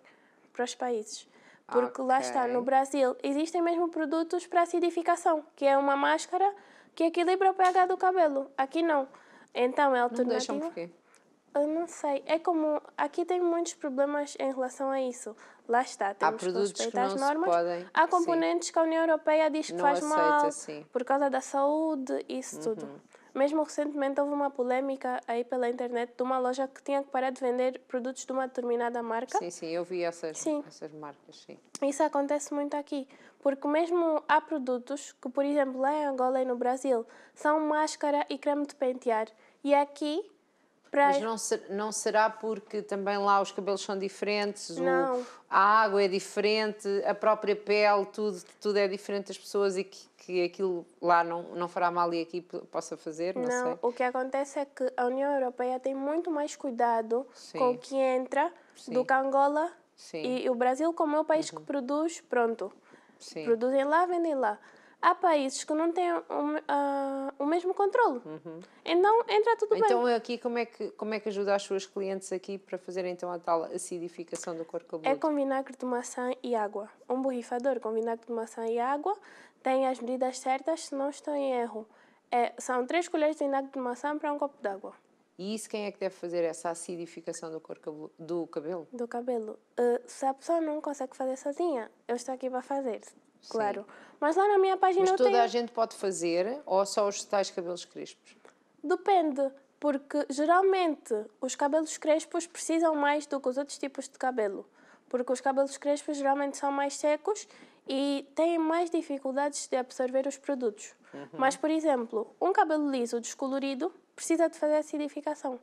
para os países. Porque okay. lá está, no Brasil, existem mesmo produtos para acidificação, que é uma máscara que equilibra o pH do cabelo. Aqui não. Então, é alternativa... Não deixam porquê? Eu não sei. É como. Aqui tem muitos problemas em relação a isso. Lá está, temos que não as normas. Podem, há componentes sim. que a União Europeia diz que não faz aceita, mal sim. por causa da saúde, isso uhum. tudo. Mesmo recentemente houve uma polémica aí pela internet de uma loja que tinha que parar de vender produtos de uma determinada marca. Sim, sim, eu vi essas, sim. essas marcas, sim. Isso acontece muito aqui, porque mesmo há produtos que, por exemplo, lá em Angola e no Brasil, são máscara e creme de pentear. E aqui mas não, ser, não será porque também lá os cabelos são diferentes, o, a água é diferente, a própria pele, tudo, tudo é diferente das pessoas e que, que aquilo lá não, não fará mal e aqui possa fazer? Não, não sei. o que acontece é que a União Europeia tem muito mais cuidado Sim. com o que entra Sim. do que Angola Sim. e o Brasil, como é o país uhum. que produz, pronto. Sim. Produzem lá, vendem lá há países que não têm um, uh, ah, o mesmo controle. Uhum. Então entra tudo então, bem. Então aqui como é que como é que ajuda as suas clientes aqui para fazer então a tal acidificação do corpo cabeludo? É com vinagre de maçã e água. Um borrifador com vinagre de maçã e água tem as medidas certas, se não estou em erro. É, são três colheres de vinagre de maçã para um copo d'água. E isso quem é que deve fazer essa acidificação do, cor, do cabelo? Do cabelo. Uh, se a pessoa não consegue fazer sozinha, eu estou aqui para fazer claro. Sim. Mas lá na minha página Mas eu toda tenho... a gente pode fazer ou só os tais cabelos crespos? Depende, porque geralmente os cabelos crespos precisam mais do que os outros tipos de cabelo. Porque os cabelos crespos geralmente são mais secos e têm mais dificuldades de absorver os produtos. Uhum. Mas, por exemplo, um cabelo liso descolorido precisa de fazer acidificação.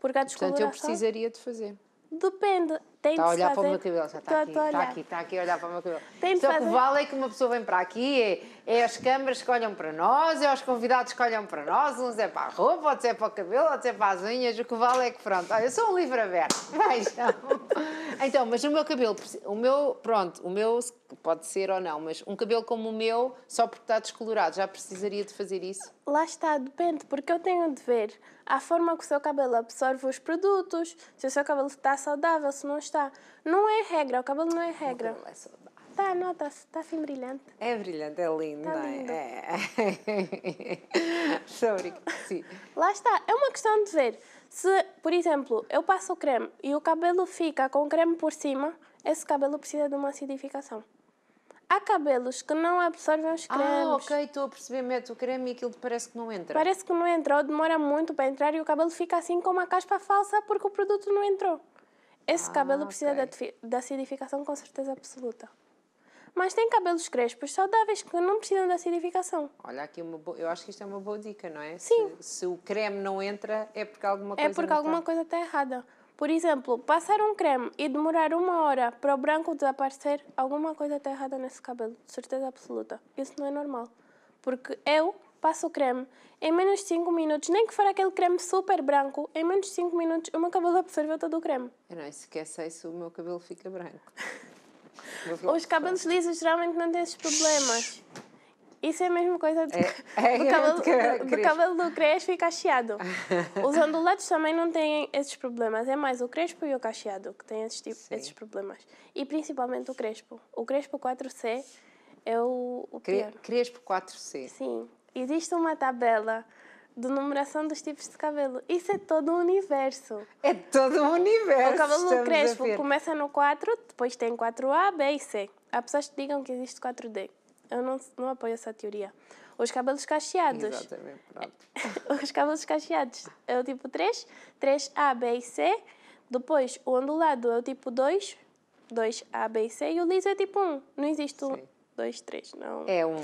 Porque a descoloração... Portanto, eu precisaria de fazer. Depende tem está a olhar para o meu cabelo, já está tá, aqui, está tá aqui, está aqui a olhar para o meu cabelo. Tem Só fazer... que vale é que uma pessoa vem para aqui, é, é as câmaras que olham para nós, é os convidados que olham para nós, uns é para a roupa, outros é para o cabelo, outros é para as unhas, o que vale é que pronto, olha, eu sou um livro aberto, vejam. então, mas o meu cabelo, o meu, pronto, o meu pode ser ou não, mas um cabelo como o meu, só porque está descolorado, já precisaria de fazer isso? Lá está, depende, porque eu tenho de ver a forma que o seu cabelo absorve os produtos, se o seu cabelo está saudável, se não está está. Não é regra, o cabelo não é regra. Não é saudável. Tá, nota está tá assim brilhante. É brilhante, é lindo, tá é? lindo. é? Sobre sim. Lá está, é uma questão de ver. Se, por exemplo, eu passo o creme e o cabelo fica com o creme por cima, esse cabelo precisa de uma acidificação. Há cabelos que não absorvem os cremes. Ah, ok, estou a perceber, mete o creme e aquilo parece que não entra. Parece que não entra ou demora muito para entrar e o cabelo fica assim com uma caspa falsa porque o produto não entrou. Esse cabelo ah, precisa da, da acidificação com certeza absoluta. Mas tem cabelos crespos saudáveis que não precisam da acidificação. Olha, aqui uma eu acho que isto é uma boa dica, não é? Sim. Se, se o creme não entra, é porque alguma é coisa É porque alguma está... coisa está errada. Por exemplo, passar um creme e demorar uma hora para o branco desaparecer, alguma coisa está errada nesse cabelo, de certeza absoluta. Isso não é normal. Porque eu é passo o creme. Em menos de 5 minutos, nem que for aquele creme super branco, em menos de 5 minutos o meu cabelo absorveu todo o creme. Eu não esqueço isso, é o meu cabelo fica branco. Os cabelos lisos geralmente não têm esses problemas. Isso é a mesma coisa é, do, é, é do, cabelo, do, do cabelo, do, crespo e cacheado. Os ondulados também não têm esses problemas. É mais o crespo e o cacheado que têm esses, tipo, esses problemas. E principalmente o crespo. O crespo 4C é o, o pior. Crespo 4C. Sim existe uma tabela de numeração dos tipos de cabelo. Isso é todo o um universo. É todo o um universo. O cabelo crespo começa no 4, depois tem 4A, B e C. Há pessoas que digam que existe 4D. Eu não, não apoio essa teoria. Os cabelos cacheados. Exatamente, pronto. Os cabelos cacheados é o tipo 3, 3A, B e C. Depois, o ondulado é o tipo 2, 2A, B e C. E o liso é tipo 1. Não existe Sim. um 2, 3, não. É um.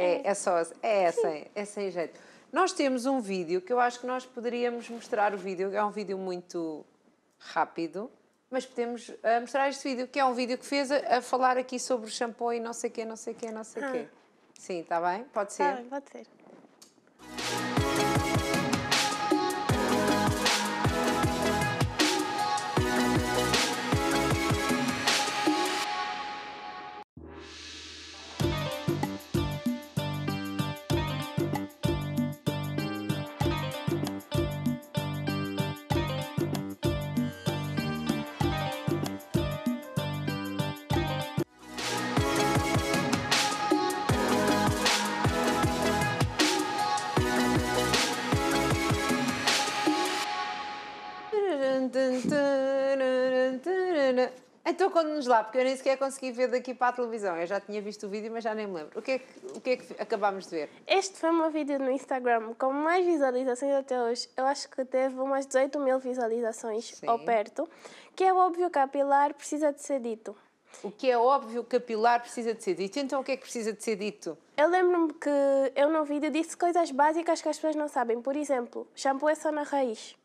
É, é só é essa, é sem jeito. Nós temos um vídeo que eu acho que nós poderíamos mostrar o vídeo, é um vídeo muito rápido, mas podemos eh, mostrar este vídeo, que é um vídeo que fez a, a falar aqui sobre o shampoo e não sei o quê, não sei o quê, não sei o ah. quê. Sim, está tá bem? Pode ser? Tá bem, pode ser. Então conta-nos lá, porque eu nem sequer consegui ver daqui para a televisão. Eu já tinha visto o vídeo, mas já nem me lembro. O que é que, o que, é que acabámos de ver? Este foi um vídeo no Instagram com mais visualizações até hoje. Eu acho que teve umas 18 mil visualizações Sim. perto. Que é óbvio capilar precisa de ser dito. O que é óbvio capilar precisa de ser dito. Então o que é que precisa de ser dito? Eu lembro-me que eu no vídeo disse coisas básicas que as pessoas não sabem. Por exemplo, shampoo é só na raiz.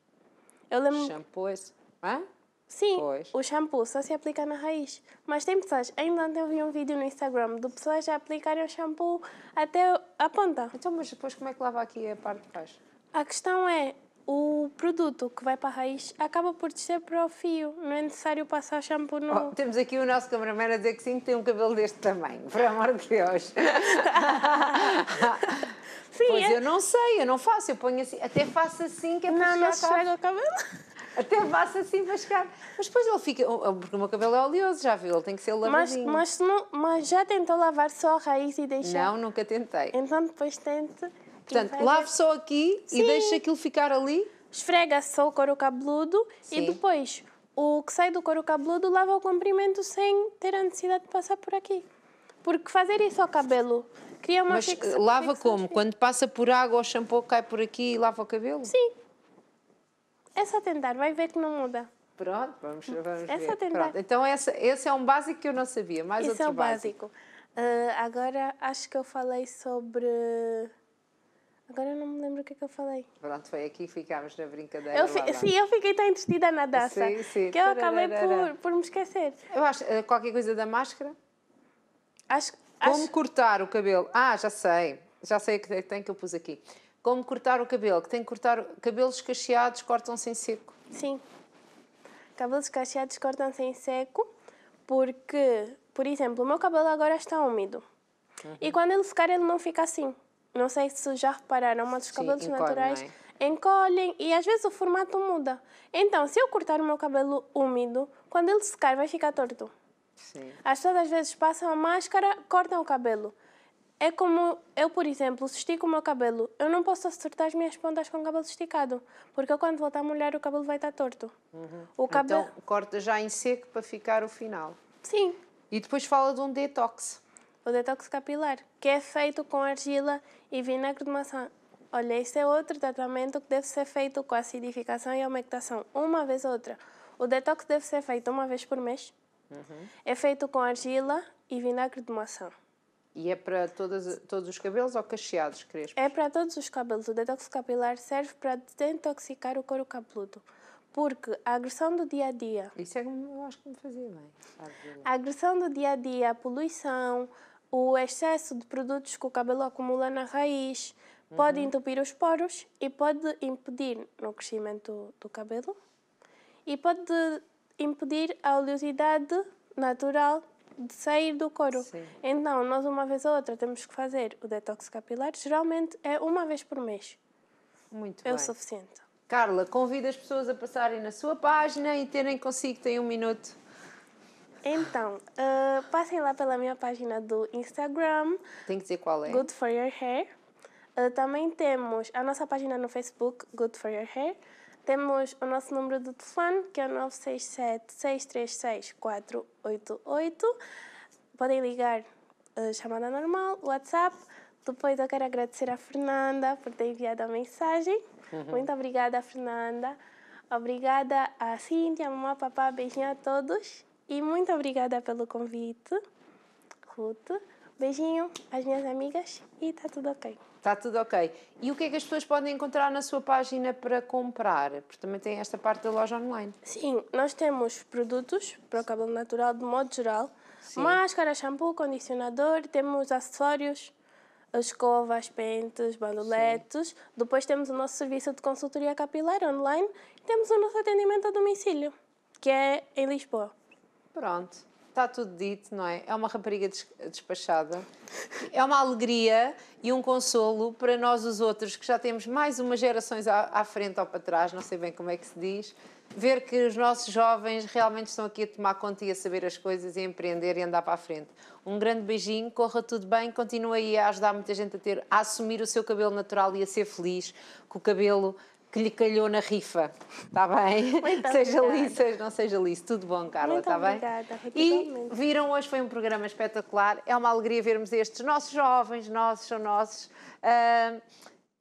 Eu lembro... Shampoo é... Hã? Sim, pois. o shampoo só se aplica na raiz. Mas tem pessoas, ainda ontem eu vi um vídeo no Instagram de pessoas a aplicarem o shampoo até a ponta. Então, mas depois como é que lava aqui a parte de baixo? A questão é, o produto que vai para a raiz acaba por descer para o fio. Não é necessário passar shampoo no... Oh, temos aqui o nosso cameraman a dizer que sim, que tem um cabelo deste tamanho. Por amor de Deus. sim, pois é... eu não sei, eu não faço. Eu ponho assim, até faço assim que é para Não, não chega o cabelo. Até passa assim para chegar. Mas depois ele fica. Porque o meu cabelo é oleoso, já viu? Ele tem que ser lavado. Mas, mas, mas já tentou lavar só a raiz e deixar? Não, nunca tentei. Então depois tente. Portanto, lave só aqui Sim. e deixa aquilo ficar ali. Esfrega só o couro cabeludo Sim. e depois o que sai do couro cabeludo lava o comprimento sem ter a necessidade de passar por aqui. Porque fazer isso ao cabelo cria uma Mas fixa, lava como? Fixa. Quando passa por água ou shampoo cai por aqui e lava o cabelo? Sim. É só tentar, vai ver que não muda. Pronto, vamos, hum, vamos é ver. Só tentar. Pronto. Então esse, esse é um básico que eu não sabia, mais Esse é o básico. Uh, agora acho que eu falei sobre... Agora eu não me lembro o que é que eu falei. Pronto, foi aqui que ficámos na brincadeira. Eu fi, sim, eu fiquei tão entretida na dança sim, sim. que eu acabei por, por me esquecer. Eu acho, eh, qualquer coisa da máscara? Acho, Como acho... cortar o cabelo? Ah, já sei. Já sei o que tem que eu pus aqui. Como cortar o cabelo, que tem que cortar cabelos cacheados, cortam-se em seco. Sim. Cabelos cacheados cortam-se em seco porque, por exemplo, o meu cabelo agora está úmido. Uhum. E quando ele secar, ele não fica assim. Não sei se já repararam, mas os cabelos Sim, encolhe, é? naturais é? encolhem e às vezes o formato muda. Então, se eu cortar o meu cabelo úmido, quando ele secar, vai ficar torto. Sim. As pessoas às vezes passam a máscara, cortam o cabelo. É como eu, por exemplo, se estico o meu cabelo, eu não posso acertar as minhas pontas com o cabelo esticado, porque eu, quando voltar a molhar, o cabelo vai estar torto. Uhum. O cabelo... Então, corta já em seco para ficar o final. Sim. E depois fala de um detox. O detox capilar, que é feito com argila e vinagre de maçã. Olha, esse é outro tratamento que deve ser feito com acidificação e aumentação, uma vez ou outra. O detox deve ser feito uma vez por mês. Uhum. É feito com argila e vinagre de maçã. E é para todos os cabelos ou cacheados crespos? É para todos os cabelos. O detox capilar serve para desintoxicar o couro cabeludo. Porque a agressão do dia a dia. Isso é como eu acho que me fazia bem. A agressão do dia a dia, a poluição, o excesso de produtos que o cabelo acumula na raiz, uhum. pode entupir os poros e pode impedir o crescimento do cabelo e pode impedir a oleosidade natural de sair do couro. Sim. Então, nós uma vez ou outra temos que fazer o detox capilar, geralmente é uma vez por mês. Muito é bem. É o suficiente. Carla, convida as pessoas a passarem na sua página e terem consigo, tem um minuto. Então, uh, passem lá pela minha página do Instagram. Tem que dizer qual é. Good for your hair. Uh, também temos a nossa página no Facebook, Good for your hair. Temos o nosso número de telefone, que é o 967-636-488. Podem ligar chamada normal, WhatsApp. Depois eu quero agradecer a Fernanda por ter enviado a mensagem. Uhum. Muito obrigada, Fernanda. Obrigada a Cíntia, mamãe, papá, beijinho a todos. E muito obrigada pelo convite, Ruth. Beijinho às minhas amigas e está tudo ok. Está tudo ok. E o que é que as pessoas podem encontrar na sua página para comprar? Porque também tem esta parte da loja online. Sim, nós temos produtos para o cabelo natural de modo geral. Sim. Máscara, shampoo, condicionador, temos acessórios, escovas, pentes, bandoletes. Sim. Depois temos o nosso serviço de consultoria capilar online e temos o nosso atendimento a domicílio, que é em Lisboa. Pronto está tudo dito, não é? É uma rapariga despachada, é uma alegria e um consolo para nós, os outros, que já temos mais umas gerações à, à frente ou para trás, não sei bem como é que se diz, ver que os nossos jovens realmente estão aqui a tomar conta e a saber as coisas e a empreender e andar para a frente. Um grande beijinho, corra tudo bem, Continue aí a ajudar muita gente a ter, a assumir o seu cabelo natural e a ser feliz com o cabelo que lhe calhou na rifa. Está bem? Muito seja liso, não seja liso. Tudo bom, Carla, Muito está obrigada, bem? E viram, hoje foi um programa espetacular. É uma alegria vermos estes nossos jovens, nossos, são nossos. Uh,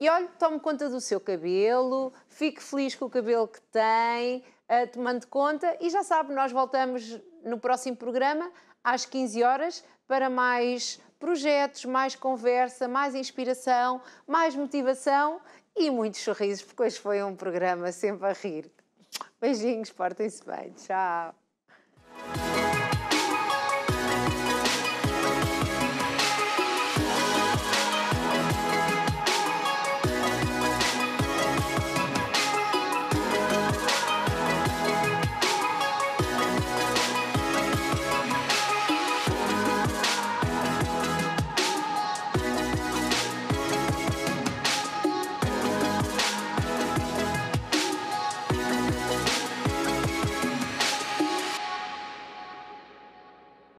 e olhe, tome conta do seu cabelo, fique feliz com o cabelo que tem, uh, tomando conta. E já sabe, nós voltamos no próximo programa às 15 horas para mais projetos, mais conversa, mais inspiração, mais motivação e muitos sorrisos, porque hoje foi um programa sempre a rir. Beijinhos, portem-se bem. Tchau.